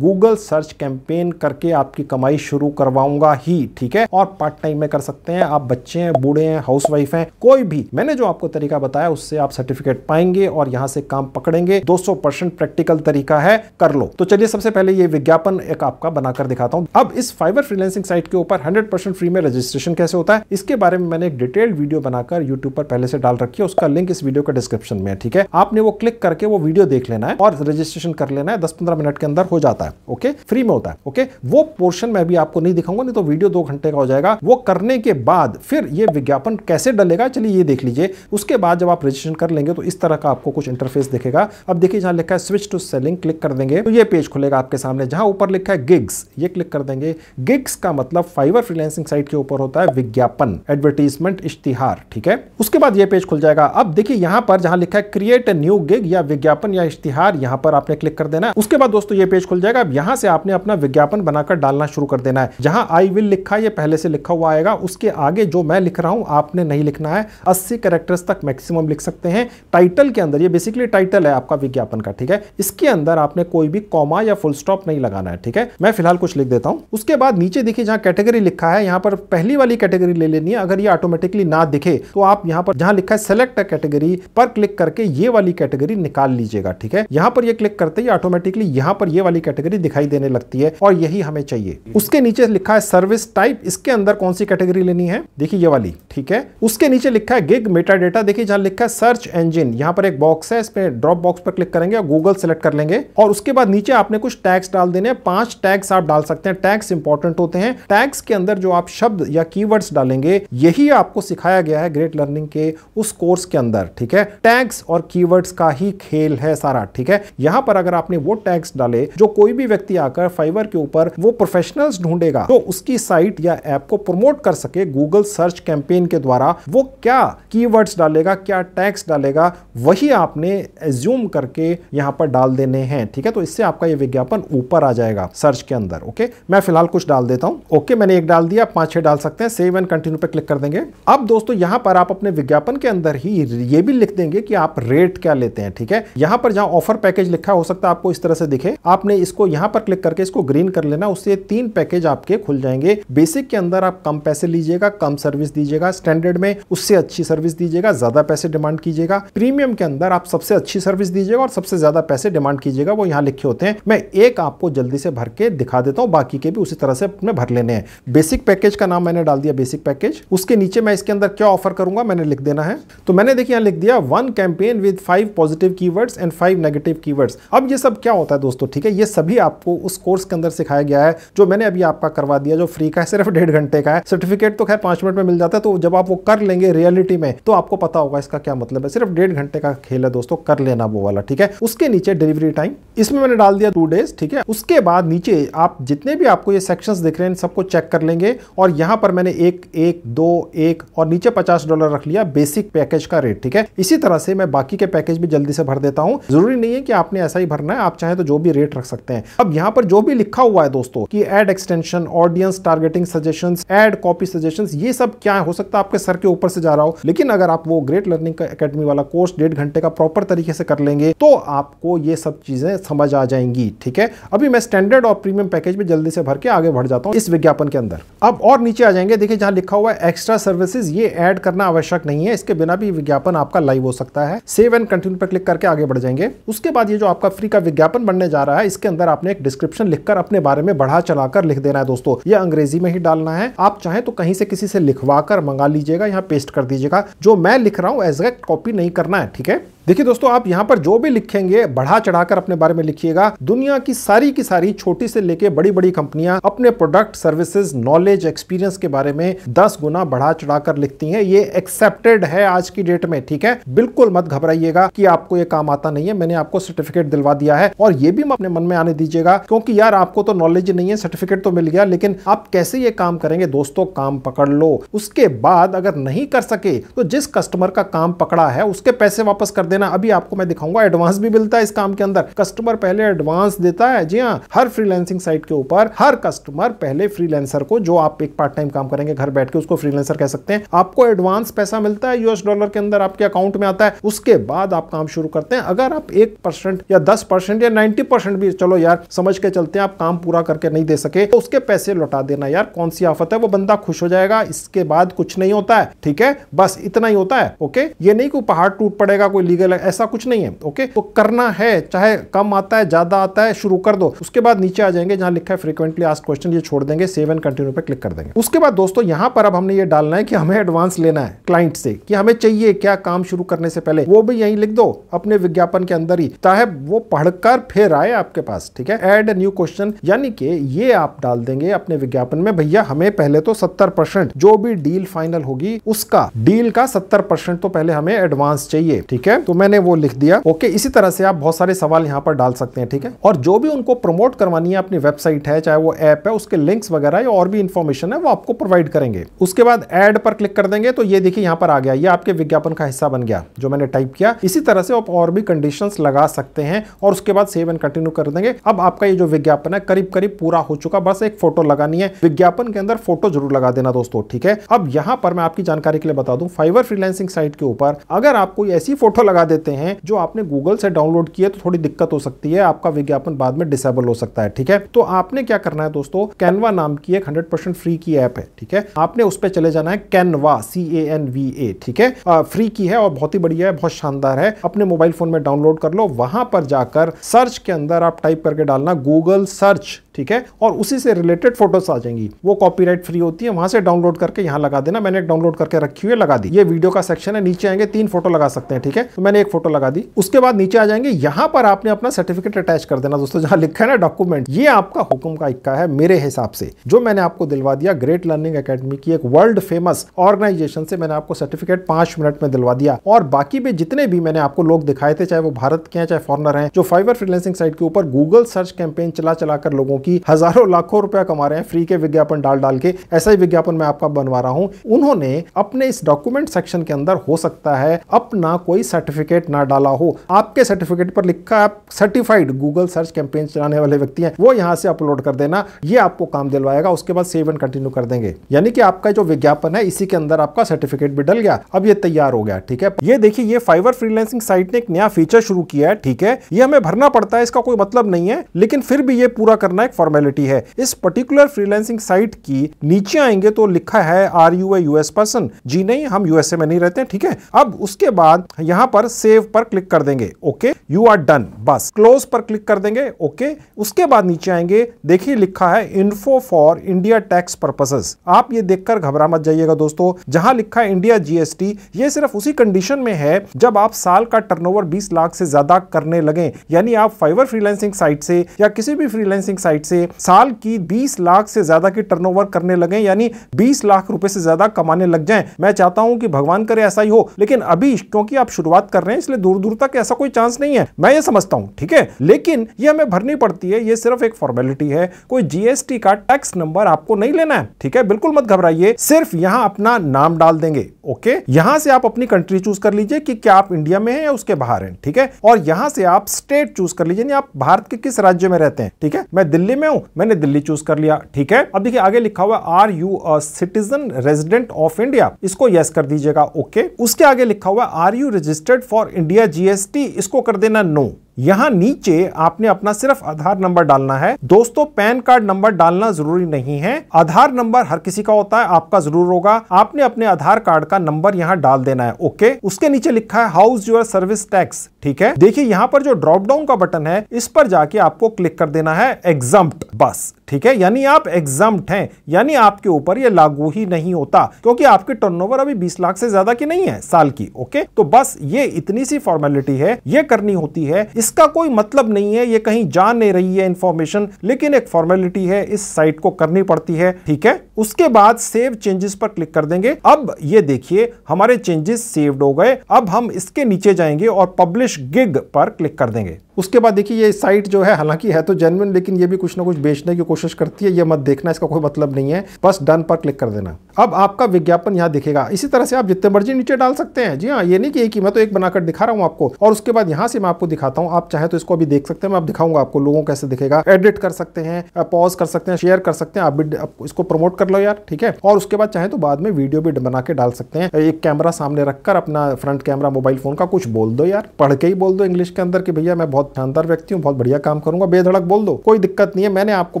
गूगल सर्च कैंपेन करके आपकी कमाई शुरू करवाऊंगा ही ठीक है और पार्ट टाइम में कर सकते हैं आप बच्चे हैं बूढ़े हैं हाउस वाइफ हैं कोई भी मैंने जो आपको तरीका बताया उससे आप सर्टिफिकेट पाएंगे और यहां से काम पकड़ेंगे 200 परसेंट प्रैक्टिकल तरीका है कर लो तो चलिए सबसे पहले ये विज्ञापन एक आपका बनाकर दिखाता हूँ अब इस फाइबर फ्रीलेंसिंग साइट के ऊपर हंड्रेड फ्री में रजिस्ट्रेशन कैसे होता है इसके बारे में मैंने एक डिटेल्ड वीडियो बनाकर यूट्यूब पर पहले से डाल रखी है उसका लिंक इस वीडियो के डिस्क्रिप्शन में है ठीक है आपने वो क्लिक करके वो वीडियो देख लेना है और रजिस्ट्रेशन कर लेना है दस पंद्रह मिनट के अंदर हो जाता है ओके फ्री में होता है ओके वो पोर्शन मैं भी आपको नहीं दिखाऊंगा नहीं तो वीडियो दो घंटे का हो जाएगा वो करने के बाद फिर ये विज्ञापन कैसे डलेगा चलिए ये देख लीजिए उसके बाद जब आप रजिस्ट्रेशन कर लेंगे तो इस तरह का आपको कुछ इंटरफेस दिखेगा अब देखिए जहां लिखा है स्विच टू सेलिंग क्लिक कर देंगे तो ये पेज खुलेगा खुलेगा आपके सामने जहां ऊपर लिखा है गिग्स ये क्लिक कर देंगे गिग्स का मतलब फाइवर फ्रीलैंसिंग साइट के ऊपर होता है विज्ञापन एडवर्टीजमेंट इश्तिहार ठीक है उसके बाद ये पेज खुल जाएगा अब देखिए यहां पर जहां लिखा है क्रिएट ए न्यू गिग या विज्ञापन या इश्तिहार यहां पर आपने क्लिक कर देना है उसके बाद दोस्तों ये पेज खुल जाएगा अब यहां से आपने अपना विज्ञापन बनाकर डालना शुरू कर देना है जहां आई विल लिखा ये पहले से लिखा हुआ आएगा उसके आगे जो मैं लिख रहा हूं आपने नहीं लिखना है अस्सी कैरेक्टर्स तक मैक्सिमम लिख सकते हैं टाइटल के अंदर ये बेसिकली टाइटल है आपका विज्ञापन का ठीक है इसके अंदर आपने कोई भी कॉमा या फुल स्टॉप नहीं लगाना है ठीक है मैं फिलहाल कुछ लिख देता हूं उसके बाद नीचे देखिए जहां कैटेगरी लिखा है यहां पर पहली वाली कैटेगरी ले लेनी है अगर ये ऑटोमेटिकली ना दिखे तो आप यहां पर जहां लिखा है सेलेक्ट कैटेगरी पर क्लिक करके ये वाली कैटेगरी निकाल लीजिएगा ठीक है यहां पर ये क्लिक करते ही ऑटोमेटिकली यहां पर ये वाली कैटेगरी दिखाई देने लगती है और यही हमें चाहिए उसके नीचे लिखा है सर्विस टाइप इसके अंदर कौन सी कैटेगरी लेनी है देखिए ये वाली ठीक है उसके नीचे लिखा है गिग मेटा डेटा देखिए जहां लिखा है सर्च इंजिन यहां पर एक बॉक्स है इसमें ड्रॉप बॉक्स पर क्लिक करेंगे और गूगल सेलेक्ट कर लेंगे और उसके बाद नीचे आपने आपने कुछ टैग्स डाल देने हैं पांच टैग्स आप डाल सकते हैं टैग्स इंपॉर्टेंट होते हैं टैग्स के अंदर जो आप शब्द या कीवर्ड्स डालेंगे यही आपको सिखाया गया है ग्रेट लर्निंग के उस कोर्स के अंदर ठीक है टैग्स और कीवर्ड्स का ही खेल है सारा ठीक है यहां पर अगर आपने वो टैग्स डाले जो कोई भी व्यक्ति आकर फाइवर के ऊपर वो प्रोफेशनल्स ढूंढेगा तो उसकी साइट या ऐप को प्रमोट कर सके गूगल सर्च कैंपेन के द्वारा वो क्या कीवर्ड्स डालेगा क्या टैक्स डालेगा वही आपने एज्यूम करके यहां पर डाल देने हैं ठीक है तो इससे आपका ये विज्ञापन ऊपर आ जाएगा सर्च के अंदर ओके मैं फिलहाल कुछ डाल देता हूं ओके मैंने एक डाल दिया पांच छह डाल सकते हैं सेव एंड कंटिन्यू पे क्लिक कर देंगे अब दोस्तों यहां पर आप अपने विज्ञापन के अंदर ही ये भी लिख देंगे कि आप रेट क्या लेते हैं ठीक है यहां पर जहां ऑफर पैकेज लिखा हो सकता है आपको इस तरह से दिखे आपने इसको यहां पर क्लिक करके इसको ग्रीन कर लेना उससे तीन पैकेज आपके खुल जाएंगे बेसिक के अंदर आप कम पैसे लीजिएगा कम सर्विस दीजिएगा स्टैंडर्ड में उससे अच्छी सर्विस दीजिएगा ज्यादा पैसे डिमांड कीजिएगा प्रीमियम के अंदर आप सबसे अच्छी सर्विस दीजिएगा और सबसे ज्यादा पैसे डिमांड कीजिएगा वो यहाँ लिखे होते हैं मैं मैं एक आपको जल्दी से भर के दिखा देता हूं बाकी के भी उसी तरह से अपने भर लेने हैं बेसिक पैकेज का नाम मैंने डाल दिया बेसिक पैकेज उसके नीचे मैं इसके अंदर क्या ऑफर करूंगा मैंने लिख देना है तो मैंने देखिए यहां लिख दिया one campaign with five positive keywords and five negative keywords अब ये सब क्या होता है दोस्तों ठीक है ये सभी आपको उस कोर्स के अंदर सिखाया गया है जो मैंने अभी आपका करवा दिया जो फ्री का है सिर्फ डेढ़ घंटे का है सर्टिफिकेट तो खैर पांच मिनट में मिल जाता है तो जब आप वो कर लेंगे रियलिटी में तो आपको पता होगा इसका क्या मतलब है सिर्फ डेढ़ घंटे का खेल है दोस्तों कर लेना वो वाला ठीक है उसके नीचे डिलीवरी टाइम इसमें मैंने डाल दिया टू डेज ठीक है उसके बाद नीचे आप जितने भी आपको ये सेक्शंस दिख रहे हैं सबको चेक कर लेंगे और यहाँ पर मैंने एक एक दो एक और नीचे पचास डॉलर रख लिया बेसिक पैकेज का रेट ठीक है इसी तरह से मैं बाकी के पैकेज भी जल्दी से भर देता हूँ जरूरी नहीं है कि आपने ऐसा ही भरना है आप चाहे तो जो भी रेट रख सकते हैं अब यहाँ पर जो भी लिखा हुआ है दोस्तों की ad extension audience targeting suggestion ad copy suggestion ये सब क्या हो सकता है आपके सर के ऊपर से जा रहा हो लेकिन अगर आप वो ग्रेट लर्निंग अकेडमी वाला कोर्स डेढ़ घंटे का प्रॉपर तरीके से कर लेंगे तो आपको ये सब चीजें समझ आ जाएंगी ठीक है अभी मैं स्टैंडर्ड और प्रीमियम पैकेज में जल्दी से भर के आगे बढ़ जाता हूँ इस विज्ञापन के अंदर अब और नीचे आ जाएंगे देखिए जहाँ लिखा हुआ है एक्स्ट्रा सर्विसेज ये ऐड करना आवश्यक नहीं है इसके बिना भी विज्ञापन आपका लाइव हो सकता है सेव एंड कंटिन्यू पर क्लिक करके आगे बढ़ जाएंगे उसके बाद ये जो आपका फ्री का विज्ञापन बनने जा रहा है इसके अंदर आपने एक डिस्क्रिप्शन लिखकर अपने बारे में बढ़ा चढ़ाकर लिख देना है दोस्तों ये अंग्रेजी में ही डालना है आप चाहे तो कहीं से किसी से लिखवा कर मंगा लीजिएगा यहाँ पेस्ट कर दीजिएगा जो मैं लिख रहा हूँ एज कॉपी नहीं करना है ठीक है देखिए दोस्तों आप यहाँ पर जो भी लिखेंगे बढ़ा चढ़ाकर अपने बारे में लिखिएगा दुनिया की सारी की सारी छोटी से लेके बड़ी बड़ी कंपनियां अपने प्रोडक्ट सर्विसेज नॉलेज एक्सपीरियंस के बारे में दस गुना बढ़ा चढ़ाकर लिखती हैं ये एक्सेप्टेड है आज की डेट में ठीक है बिल्कुल मत घबराइएगा कि आपको ये काम आता नहीं है मैंने आपको सर्टिफिकेट दिलवा दिया है और ये भी अपने मन में आने दीजिएगा क्योंकि यार आपको तो नॉलेज नहीं है सर्टिफिकेट तो मिल गया लेकिन आप कैसे ये काम करेंगे दोस्तों काम पकड़ लो उसके बाद अगर नहीं कर सके तो जिस कस्टमर का काम पकड़ा है उसके पैसे वापस कर देना देना अभी आपको मैं दिखाऊंगा एडवांस भी मिलता है इस काम के अंदर कस्टमर पहले एडवांस देता है जी हाँ हर फ्रीलैंसिंग साइट के ऊपर हर कस्टमर पहले फ्रीलैंसर को जो आप एक पार्ट टाइम काम करेंगे घर बैठ के उसको फ्रीलैंसर कह सकते हैं आपको एडवांस पैसा मिलता है यूएस डॉलर के अंदर आपके अकाउंट में आता है उसके बाद आप काम शुरू करते हैं अगर आप एक या दस या नाइनटी भी चलो यार समझ के चलते हैं आप काम पूरा करके नहीं दे सके तो उसके पैसे लौटा देना यार कौन सी आफत है वो बंदा खुश हो जाएगा इसके बाद कुछ नहीं होता है ठीक है बस इतना ही होता है ओके ये नहीं कोई पहाड़ टूट पड़ेगा कोई लीगल लगा ऐसा कुछ नहीं है ओके तो करना है चाहे कम आता है ज़्यादा आता है शुरू कर दो उसके बाद नीचे आ जाएंगे जहां लिखा है फ्रीक्वेंटली आज क्वेश्चन ये छोड़ देंगे सेव एंड कंटिन्यू पर क्लिक कर देंगे उसके बाद दोस्तों यहां पर अब हमने ये डालना है कि हमें एडवांस लेना है क्लाइंट से कि हमें चाहिए क्या काम शुरू करने से पहले वो भी यही लिख दो अपने विज्ञापन के अंदर ही चाहे वो पढ़कर फिर आए आपके पास ठीक है एड न्यू क्वेश्चन यानी कि ये आप डाल देंगे अपने विज्ञापन में भैया हमें पहले तो सत्तर परसेंट जो भी डील फाइनल होगी उसका डील का सत्तर परसेंट तो पहले हमें एडवांस चाहिए ठीक है तो मैंने वो लिख दिया ओके इसी तरह से आप बहुत सारे सवाल यहाँ पर डाल सकते हैं ठीक है और जो भी उनको प्रमोट करवानी है अपनी वेबसाइट है चाहे वो ऐप है उसके लिंक्स वगैरह या और भी इन्फॉर्मेशन है वो आपको प्रोवाइड करेंगे उसके बाद एड पर क्लिक कर देंगे तो ये देखिए यहाँ पर आ गया ये आपके विज्ञापन का हिस्सा बन गया जो मैंने टाइप किया इसी तरह से आप और भी कंडीशन लगा सकते हैं और उसके बाद सेव एंड कंटिन्यू कर देंगे अब आपका ये जो विज्ञापन है करीब करीब पूरा हो चुका बस एक फोटो लगानी है विज्ञापन के अंदर फोटो जरूर लगा देना दोस्तों ठीक है अब यहाँ पर मैं आपकी जानकारी के लिए बता दूं फाइवर फ्रीलैंसिंग साइट के ऊपर अगर आप कोई ऐसी फोटो लगा लगा देते हैं जो आपने गूगल से डाउनलोड किया तो थोड़ी दिक्कत हो सकती है आपका विज्ञापन बाद में डिसेबल हो सकता है ठीक है तो आपने क्या करना है दोस्तों कैनवा नाम की एक हंड्रेड फ्री की ऐप है ठीक है आपने उस पर चले जाना है Canva C A N V A ठीक है आ, फ्री की है और बहुत ही बढ़िया है बहुत शानदार है अपने मोबाइल फोन में डाउनलोड कर लो वहां पर जाकर सर्च के अंदर आप टाइप करके डालना गूगल सर्च ठीक है और उसी से रिलेटेड फोटोज आ जाएंगी वो कॉपीराइट फ्री होती है वहां से डाउनलोड करके यहां लगा देना मैंने डाउनलोड करके रखी हुई है लगा दी ये वीडियो का सेक्शन है नीचे आएंगे तीन फोटो लगा सकते हैं ठीक है तो मैंने एक फोटो लगा दी उसके बाद नीचे आ जाएंगे यहां पर आपने अपना सर्टिफिकेट अटैच कर देना दोस्तों जहां लिखा है ना डॉक्यूमेंट ये आपका हुक्म का इक्का है मेरे हिसाब से जो मैंने आपको दिलवा दिया ग्रेट लर्निंग अकेडमी की एक वर्ल्ड फेमस ऑर्गेनाइजेशन से मैंने आपको सर्टिफिकेट पांच मिनट में दिलवा दिया और बाकी भी जितने भी मैंने आपको लोग दिखाए थे चाहे वो भारत के हैं चाहे फॉरनर है जो फाइबर फ्रीलेंसिंग साइट के ऊपर गूगल सर्च कैंपेन चला चलाकर लोगों की हजारों लाखों रुपया कमा रहे हैं फ्री के विज्ञापन डाल डाल के ऐसा ही विज्ञापन मैं आपका बनवा रहा हूँ उन्होंने अपने इस डॉक्यूमेंट सेक्शन के अंदर हो सकता है अपना कोई सर्टिफिकेट सर्टिफिकेट ना डाला हो आपके सर्टिफिकेट पर लिखा आप सर्टिफाइड गूगल सर्च कैंपेन चलाने वाले व्यक्ति हैं वो यहाँ से अपलोड कर देना ये आपको काम दिलवाएगा उसके बाद सेव एंड कंटिन्यू कर देंगे यानी कि आपका जो विज्ञापन है इसी के अंदर आपका सर्टिफिकेट भी डल गया अब ये तैयार हो गया ठीक है ये देखिए ये फाइवर फ्रीलांसिंग साइट ने एक नया फीचर शुरू किया है ठीक है ये हमें भरना पड़ता है इसका कोई मतलब नहीं है लेकिन फिर भी ये पूरा करना एक फॉर्मेलिटी है इस पर्टिकुलर फ्रीलांसिंग साइट की नीचे आएंगे तो लिखा है are you a US person जी नहीं हम यूएसए में नहीं रहते ठीक है अब उसके बाद यहाँ पर सेव पर क्लिक कर देंगे ओके यू आर डन बस क्लोज पर क्लिक कर देंगे ओके उसके बाद नीचे आएंगे देखिए लिखा है info for India tax purposes आप ये देखकर घबरा मत जाइएगा दोस्तों जहां लिखा है इंडिया जीएसटी ये सिर्फ उसी कंडीशन में है जब आप साल का टर्नओवर 20 लाख से ज्यादा करने लगे यानी आप फाइवर फ्रीलैंसिंग साइट से या किसी भी फ्रीलैंसिंग साइट से साल की 20 लाख से ज्यादा की टर्नओवर करने लगे यानी 20 लाख रुपए से ज्यादा कमाने लग जाए मैं चाहता हूं कि भगवान करे ऐसा ही हो लेकिन अभी क्योंकि आप शुरुआत कर कर रहे हैं इसलिए दूर दूर तक ऐसा कोई चांस नहीं है मैं ये समझता हूँ ठीक है लेकिन ये हमें भरनी पड़ती है ये सिर्फ एक फॉर्मेलिटी है कोई जीएसटी का टैक्स नंबर आपको नहीं लेना है ठीक है बिल्कुल मत घबराइए सिर्फ यहाँ अपना नाम डाल देंगे ओके यहाँ से आप अपनी कंट्री चूज कर लीजिए कि क्या आप इंडिया में है या उसके बाहर है ठीक है और यहाँ से आप स्टेट चूज कर लीजिए आप भारत के किस राज्य में रहते हैं ठीक है मैं दिल्ली में हूँ मैंने दिल्ली चूज कर लिया ठीक है अब देखिए आगे लिखा हुआ are you citizen resident of India इसको यस कर दीजिएगा ओके उसके आगे लिखा हुआ are you registered for India GST इसको कर देना नो यहाँ नीचे आपने अपना सिर्फ आधार नंबर डालना है दोस्तों पैन कार्ड नंबर डालना जरूरी नहीं है आधार नंबर हर किसी का होता है आपका जरूर होगा आपने अपने आधार कार्ड का नंबर यहाँ डाल देना है ओके उसके नीचे लिखा है हाउस योर सर्विस टैक्स ठीक है देखिए यहां पर जो ड्रॉप डाउन का बटन है इस पर जाके आपको क्लिक कर देना है एग्जाम्प्ट बस ठीक है यानी आप एग्जाम्प्ट हैं यानी आपके ऊपर ये लागू ही नहीं होता क्योंकि आपकी टर्नओवर अभी 20 लाख से ज्यादा की नहीं है साल की ओके तो बस ये इतनी सी फॉर्मेलिटी है ये करनी होती है इसका कोई मतलब नहीं है ये कहीं जा नहीं रही है इंफॉर्मेशन लेकिन एक फॉर्मेलिटी है इस साइट को करनी पड़ती है ठीक है उसके बाद सेव चेंजेस पर क्लिक कर देंगे अब ये देखिए हमारे चेंजेस सेव्ड हो गए अब हम इसके नीचे जाएंगे और पब्लिश फिनिश गिग पर क्लिक कर देंगे उसके बाद देखिए ये साइट जो है हालांकि है तो जेनविन लेकिन ये भी कुछ ना कुछ बेचने की कोशिश करती है ये मत देखना इसका कोई मतलब नहीं है बस डन पर क्लिक कर देना अब आपका विज्ञापन यहाँ दिखेगा इसी तरह से आप जितने मर्जी नीचे डाल सकते हैं जी हाँ ये नहीं कि एक ही मैं तो एक बनाकर दिखा रहा हूँ आपको और उसके बाद यहाँ से मैं आपको दिखाता हूँ आप चाहे तो इसको अभी देख सकते हैं मैं आप दिखाऊंगा आपको लोगों कैसे दिखेगा एडिट कर सकते हैं पॉज कर सकते हैं शेयर कर सकते हैं आप भी इसको प्रमोट कर लो यार ठीक है और उसके बाद चाहे तो बाद में वीडियो भी बना के डाल सकते हैं एक कैमरा सामने रखकर अपना फ्रंट कैमरा मोबाइल फोन का कुछ बोल दो यार पढ़ धड़के ही बोल दो इंग्लिश के अंदर कि भैया मैं बहुत शानदार व्यक्ति हूँ बहुत बढ़िया काम करूंगा बेधड़क बोल दो कोई दिक्कत नहीं है मैंने आपको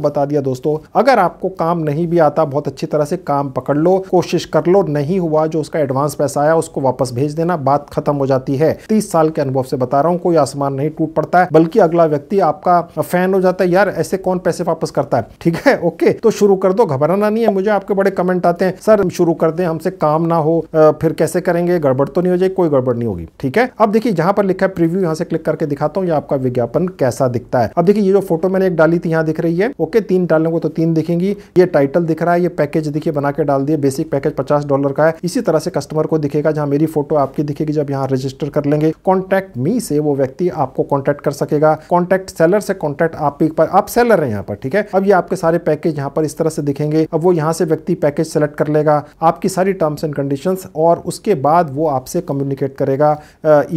बता दिया दोस्तों अगर आपको काम नहीं भी आता बहुत अच्छी तरह से काम पकड़ लो कोशिश कर लो नहीं हुआ जो उसका एडवांस पैसा आया उसको वापस भेज देना बात खत्म हो जाती है तीस साल के अनुभव से बता रहा हूँ कोई आसमान नहीं टूट पड़ता है बल्कि अगला व्यक्ति आपका फैन हो जाता है यार ऐसे कौन पैसे वापस करता है ठीक है ओके तो शुरू कर दो घबराना नहीं है मुझे आपके बड़े कमेंट आते हैं सर शुरू कर दें हमसे काम ना हो फिर कैसे करेंगे गड़बड़ तो नहीं हो जाएगी कोई गड़बड़ नहीं होगी ठीक है अब देखिए जहां पर लिखा है प्रीव्यू यहाँ से क्लिक करके दिखाता हूँ आपका विज्ञापन कैसा दिखता है अब देखिए ये जो फोटो मैंने एक डाली थी यहाँ दिख रही है ओके तीन डालने को तो तीन दिखेंगी ये टाइटल दिख रहा है ये पैकेज देखिए बना के डाल दिए बेसिक पैकेज पचास डॉलर का है इसी तरह से कस्टमर को दिखेगा जहाँ मेरी फोटो आपकी दिखेगी जब यहाँ रजिस्टर कर लेंगे कॉन्टैक्ट मी से वो व्यक्ति आपको कॉन्टैक्ट कर सकेगा कॉन्टैक्ट सेलर से कॉन्टैक्ट आप पर आप सेलर है यहाँ पर ठीक है अब ये आपके सारे पैकेज यहाँ पर इस तरह से दिखेंगे अब वो यहाँ से व्यक्ति पैकेज सेलेक्ट कर लेगा आपकी सारी टर्म्स एंड कंडीशन और उसके बाद वो आपसे कम्युनिकेट करेगा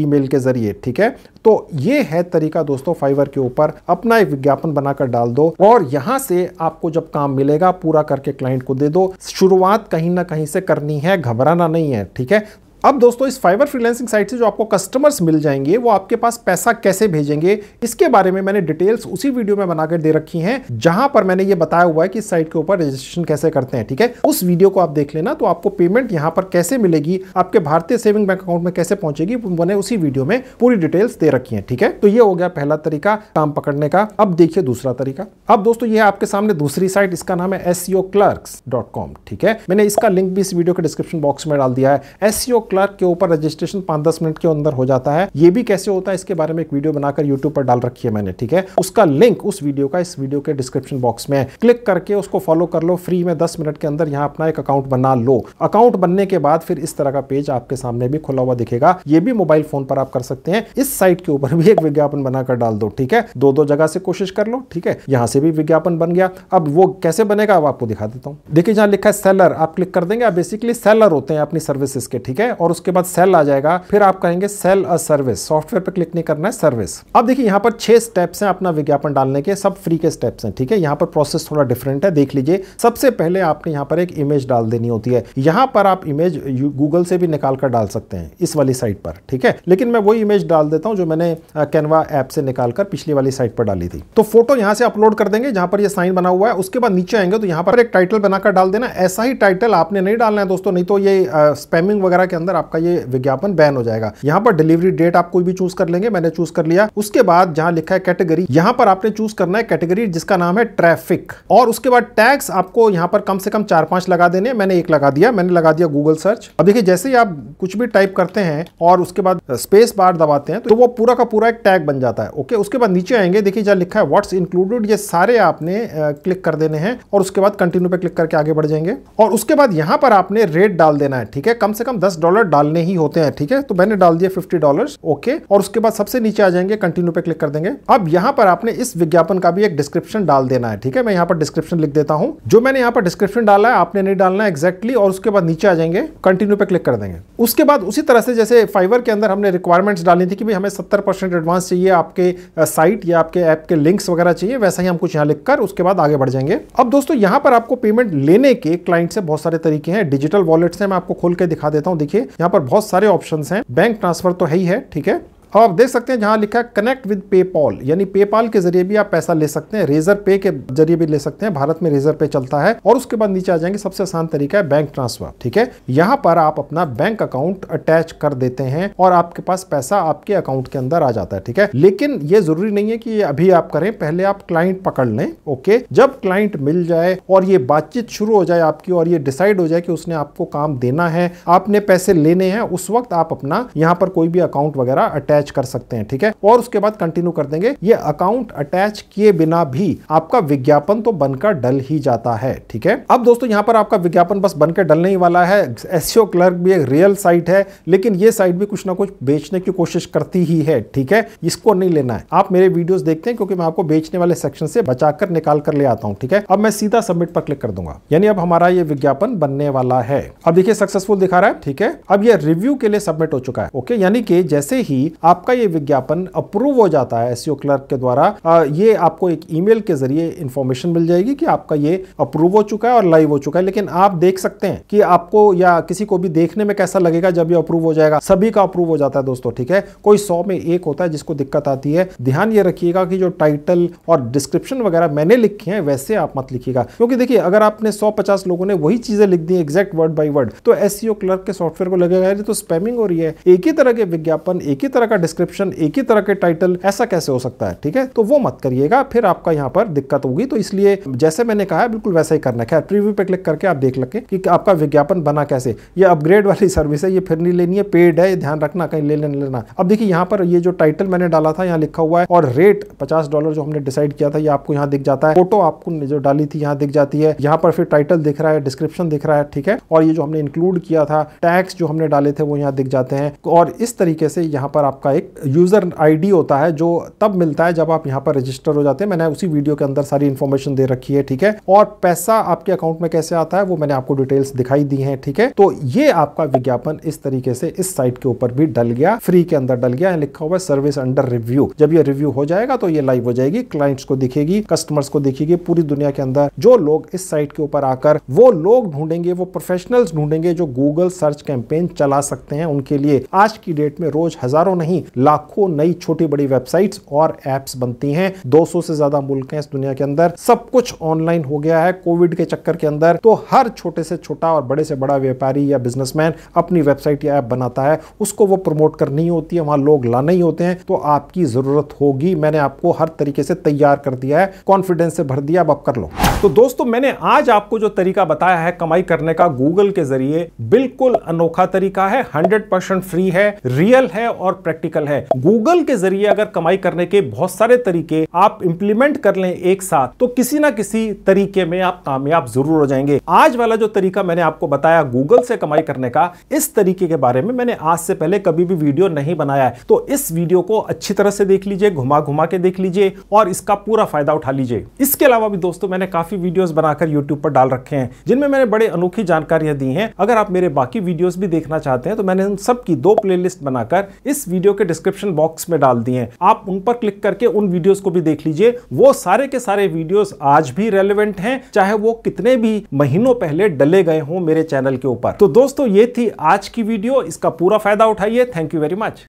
ई के जरिए ठीक है तो ये है तरीका दोस्तों फाइवर के ऊपर अपना एक विज्ञापन बनाकर डाल दो और यहां से आपको जब काम मिलेगा पूरा करके क्लाइंट को दे दो शुरुआत कहीं ना कहीं से करनी है घबराना नहीं है ठीक है अब दोस्तों इस फाइबर फ्रीलांसिंग साइट से जो आपको कस्टमर्स मिल जाएंगे वो आपके पास पैसा कैसे भेजेंगे इसके बारे में मैंने डिटेल्स उसी वीडियो में बनाकर दे रखी हैं जहां पर मैंने ये बताया हुआ है कि इस साइट के ऊपर रजिस्ट्रेशन कैसे करते हैं ठीक है उस वीडियो को आप देख लेना तो आपको पेमेंट यहाँ पर कैसे मिलेगी आपके भारतीय सेविंग बैंक अकाउंट में कैसे पहुंचेगी मैंने उसी वीडियो में पूरी डिटेल्स दे रखी है ठीक है तो ये हो गया पहला तरीका काम पकड़ने का अब देखिए दूसरा तरीका अब दोस्तों ये आपके सामने दूसरी साइट इसका नाम है एस e ठीक है मैंने इसका लिंक भी इस वीडियो के डिस्क्रिप्शन बॉक्स में डाल दिया है एस क्लर्क के ऊपर रजिस्ट्रेशन पांच दस मिनट के अंदर हो जाता है ये भी कैसे होता है इसके बारे में एक वीडियो बनाकर यूट्यूब पर डाल रखी है मैंने ठीक है उसका लिंक उस वीडियो का इस वीडियो के डिस्क्रिप्शन बॉक्स में क्लिक करके उसको फॉलो कर लो फ्री में दस मिनट के अंदर यहाँ अपना एक अकाउंट बना लो अकाउंट बनने के बाद फिर इस तरह का पेज आपके सामने भी खुला हुआ दिखेगा ये भी मोबाइल फोन पर आप कर सकते हैं इस साइट के ऊपर भी एक विज्ञापन बनाकर डाल दो ठीक है दो दो जगह से कोशिश कर लो ठीक है यहाँ से भी विज्ञापन बन गया अब वो कैसे बनेगा अब आपको दिखा देता हूँ देखिए जहाँ लिखा है सेलर आप क्लिक कर देंगे आप बेसिकली सेलर होते हैं अपनी सर्विसेज के ठीक है और उसके बाद सेल आ जाएगा फिर आप कहेंगे सेल अ सर्विस सॉफ्टवेयर पर क्लिक नहीं करना है सर्विस अब देखिए यहाँ पर छह स्टेप्स हैं अपना विज्ञापन डालने के सब फ्री के स्टेप्स हैं ठीक है यहाँ पर प्रोसेस थोड़ा डिफरेंट है देख लीजिए सबसे पहले आपने यहाँ पर एक इमेज डाल देनी होती है यहाँ पर आप इमेज गूगल से भी निकाल कर डाल सकते हैं इस वाली साइट पर ठीक है लेकिन मैं वही इमेज डाल देता हूँ जो मैंने कैनवा ऐप से निकाल कर पिछली वाली साइट पर डाली थी तो फोटो यहाँ से अपलोड कर देंगे जहाँ पर यह साइन बना हुआ है उसके बाद नीचे आएंगे तो यहाँ पर एक टाइटल बनाकर डाल देना ऐसा ही टाइटल आपने नहीं डालना है दोस्तों नहीं तो ये स्पैमिंग वगैरह के अंदर अंदर आपका ये विज्ञापन बैन हो जाएगा यहाँ पर डिलीवरी डेट आप कोई भी चूज कर लेंगे मैंने चूज कर लिया उसके बाद जहां लिखा है कैटेगरी यहाँ पर आपने चूज करना है कैटेगरी जिसका नाम है ट्रैफिक और उसके बाद टैक्स आपको यहाँ पर कम से कम चार पांच लगा देने मैंने एक लगा दिया मैंने लगा दिया गूगल सर्च अब देखिए जैसे ही आप कुछ भी टाइप करते हैं और उसके बाद स्पेस बार दबाते हैं तो वो पूरा का पूरा एक टैग बन जाता है ओके उसके बाद नीचे आएंगे देखिए जहाँ लिखा है व्हाट्स इंक्लूडेड ये सारे आपने क्लिक कर देने हैं और उसके बाद कंटिन्यू पे क्लिक करके आगे बढ़ जाएंगे और उसके बाद यहाँ पर आपने रेट डाल देना है ठीक है कम से कम दस डॉलर डॉलर डालने ही होते हैं ठीक है तो मैंने डाल दिया फिफ्टी डॉलर ओके और उसके बाद सबसे नीचे आ जाएंगे कंटिन्यू पे क्लिक कर देंगे अब यहाँ पर आपने इस विज्ञापन का भी एक डिस्क्रिप्शन डाल देना है ठीक है मैं यहाँ पर डिस्क्रिप्शन लिख देता हूँ जो मैंने यहाँ पर डिस्क्रिप्शन डाला है आपने नहीं डालना एक्जैक्टली और उसके बाद नीचे आ जाएंगे कंटिन्यू पे क्लिक कर देंगे उसके बाद उसी तरह से जैसे फाइवर के अंदर हमने रिक्वायरमेंट्स डाली थी कि भाई हमें सत्तर परसेंट एडवांस चाहिए आपके साइट या आपके ऐप के लिंक्स वगैरह चाहिए वैसा ही हम कुछ यहाँ लिखकर उसके बाद आगे बढ़ जाएंगे अब दोस्तों यहाँ पर आपको पेमेंट लेने के क्लाइंट से बहुत सारे तरीके हैं डिजिटल वॉलेट से मैं आपको खोल के दिखा देता हूँ देखिए यहाँ पर बहुत सारे ऑप्शन है बैंक ट्रांसफर तो है ही है ठीक है अब आप देख सकते हैं जहाँ लिखा है कनेक्ट विद पेपॉल यानी पेपॉल के जरिए भी आप पैसा ले सकते हैं रेजर पे के जरिए भी ले सकते हैं भारत में रेजर पे चलता है और उसके बाद नीचे आ जाएंगे सबसे आसान तरीका है बैंक ट्रांसफर ठीक है यहाँ पर आप अपना बैंक अकाउंट अटैच कर देते हैं और आपके पास पैसा आपके अकाउंट के अंदर आ जाता है ठीक है लेकिन ये जरूरी नहीं है कि अभी आप करें पहले आप क्लाइंट पकड़ लें ओके जब क्लाइंट मिल जाए और ये बातचीत शुरू हो जाए आपकी और ये डिसाइड हो जाए कि उसने आपको काम देना है आपने पैसे लेने हैं उस वक्त आप अपना यहाँ पर कोई भी अकाउंट वगैरह अटैच अटैच कर सकते हैं ठीक है और उसके बाद कंटिन्यू कर देंगे ये अकाउंट अटैच किए बिना भी आपका विज्ञापन तो बनकर डल ही जाता है ठीक है अब दोस्तों यहां पर आपका विज्ञापन बस बनकर डलने ही वाला है एस क्लर्क भी एक रियल साइट है लेकिन ये साइट भी कुछ ना कुछ बेचने की कोशिश करती ही है ठीक है इसको नहीं लेना है आप मेरे वीडियोस देखते हैं क्योंकि मैं आपको बेचने वाले सेक्शन से बचाकर निकाल कर ले आता हूं ठीक है अब मैं सीधा सबमिट पर क्लिक कर दूंगा यानी अब हमारा ये विज्ञापन बनने वाला है अब देखिए सक्सेसफुल दिखा रहा है ठीक है अब ये रिव्यू के लिए सबमिट हो चुका है ओके यानी कि जैसे ही आप आपका ये विज्ञापन अप्रूव हो जाता है एस क्लर्क e के द्वारा ये आपको एक ईमेल के जरिए इन्फॉर्मेशन मिल जाएगी कि आपका ये अप्रूव हो चुका है और लाइव हो चुका है लेकिन आप देख सकते हैं कि आपको या किसी को भी देखने में कैसा लगेगा जब ये अप्रूव हो जाएगा सभी का अप्रूव हो जाता है दोस्तों ठीक है कोई सौ में एक होता है जिसको दिक्कत आती है ध्यान ये रखिएगा कि जो टाइटल और डिस्क्रिप्शन वगैरह मैंने लिखे हैं वैसे आप मत लिखिएगा क्योंकि देखिए अगर आपने सौ लोगों ने वही चीजें लिख दी एग्जैक्ट वर्ड बाई वर्ड तो एस क्लर्क e के सॉफ्टवेयर को लगेगा तो स्पैमिंग हो रही है एक ही तरह के विज्ञापन एक ही तरह का डिस्क्रिप्शन एक ही तरह के टाइटल ऐसा कैसे हो सकता है ठीक है तो वो मत करिएगा फिर आपका यहाँ पर दिक्कत होगी तो इसलिए जैसे मैंने कहा बिल्कुल वैसा ही करना खैर प्रीव्यू पे क्लिक करके आप देख लगे कि आपका विज्ञापन बना कैसे ये अपग्रेड वाली सर्विस है ये फिर नहीं लेनी है पेड है ध्यान रखना कहीं ले लेना लेना अब देखिए यहाँ पर ये जो टाइटल मैंने डाला था यहाँ लिखा हुआ है और रेट पचास डॉलर जो हमने डिसाइड किया था ये आपको यहाँ दिख जाता है फोटो आपको जो डाली थी यहाँ दिख जाती है यहाँ पर फिर टाइटल दिख रहा है डिस्क्रिप्शन दिख रहा है ठीक है और ये जो हमने इंक्लूड किया था टैक्स जो हमने डाले थे वो यहाँ दिख जाते हैं और इस तरीके से यहाँ पर आपका का एक यूज़र आईडी होता है जो तब मिलता है जब आप यहाँ पर रजिस्टर हो जाते हैं मैंने उसी वीडियो के अंदर सारी इन्फॉर्मेशन दे रखी है ठीक है और पैसा आपके अकाउंट में कैसे आता है वो मैंने आपको डिटेल्स दिखाई दी है ठीक है तो ये आपका विज्ञापन इस तरीके से इस साइट के ऊपर भी डल गया फ्री के अंदर डल गया लिखा हुआ है सर्विस अंडर रिव्यू जब ये रिव्यू हो जाएगा तो ये लाइव हो जाएगी क्लाइंट्स को दिखेगी कस्टमर्स को दिखेगी पूरी दुनिया के अंदर जो लोग इस साइट के ऊपर आकर वो लोग ढूंढेंगे वो प्रोफेशनल्स ढूंढेंगे जो गूगल सर्च कैंपेन चला सकते हैं उनके लिए आज की डेट में रोज हजारों नहीं लाखों नई छोटी बड़ी वेबसाइट्स और एप्स बनती हैं 200 से ज्यादा मुल्क हैं इस दुनिया के अंदर सब कुछ ऑनलाइन हो गया है कोविड के चक्कर के अंदर तो हर छोटे से छोटा और बड़े से बड़ा व्यापारी या बिजनेसमैन अपनी वेबसाइट या ऐप बनाता है उसको वो प्रमोट करनी होती है वहां लोग लाने ही होते हैं तो आपकी जरूरत होगी मैंने आपको हर तरीके से तैयार कर दिया है कॉन्फिडेंस से भर दिया अब आप कर लो तो दोस्तों मैंने आज आपको जो तरीका बताया है कमाई करने का गूगल के जरिए बिल्कुल अनोखा तरीका है हंड्रेड फ्री है रियल है और प्रैक्टिस प्रैक्टिकल है गूगल के जरिए अगर कमाई करने के बहुत सारे तरीके आप इंप्लीमेंट कर लें एक साथ तो किसी ना किसी तरीके में आप कामयाब जरूर हो जाएंगे आज वाला जो तरीका मैंने आपको बताया गूगल से कमाई करने का इस तरीके के बारे में मैंने आज से पहले कभी भी वीडियो नहीं बनाया है तो इस वीडियो को अच्छी तरह से देख लीजिए घुमा घुमा के देख लीजिए और इसका पूरा फायदा उठा लीजिए इसके अलावा भी दोस्तों मैंने काफी वीडियोस बनाकर यूट्यूब पर डाल रखे हैं जिनमें मैंने बड़े अनोखी जानकारियां दी हैं अगर आप मेरे बाकी वीडियोस भी देखना चाहते हैं तो मैंने उन सब की दो प्लेलिस्ट बनाकर इस वीडियो वीडियो के डिस्क्रिप्शन बॉक्स में डाल दिए हैं आप उन पर क्लिक करके उन वीडियोस को भी देख लीजिए वो सारे के सारे वीडियोस आज भी रेलिवेंट हैं चाहे वो कितने भी महीनों पहले डले गए हों मेरे चैनल के ऊपर तो दोस्तों ये थी आज की वीडियो इसका पूरा फायदा उठाइए थैंक यू वेरी मच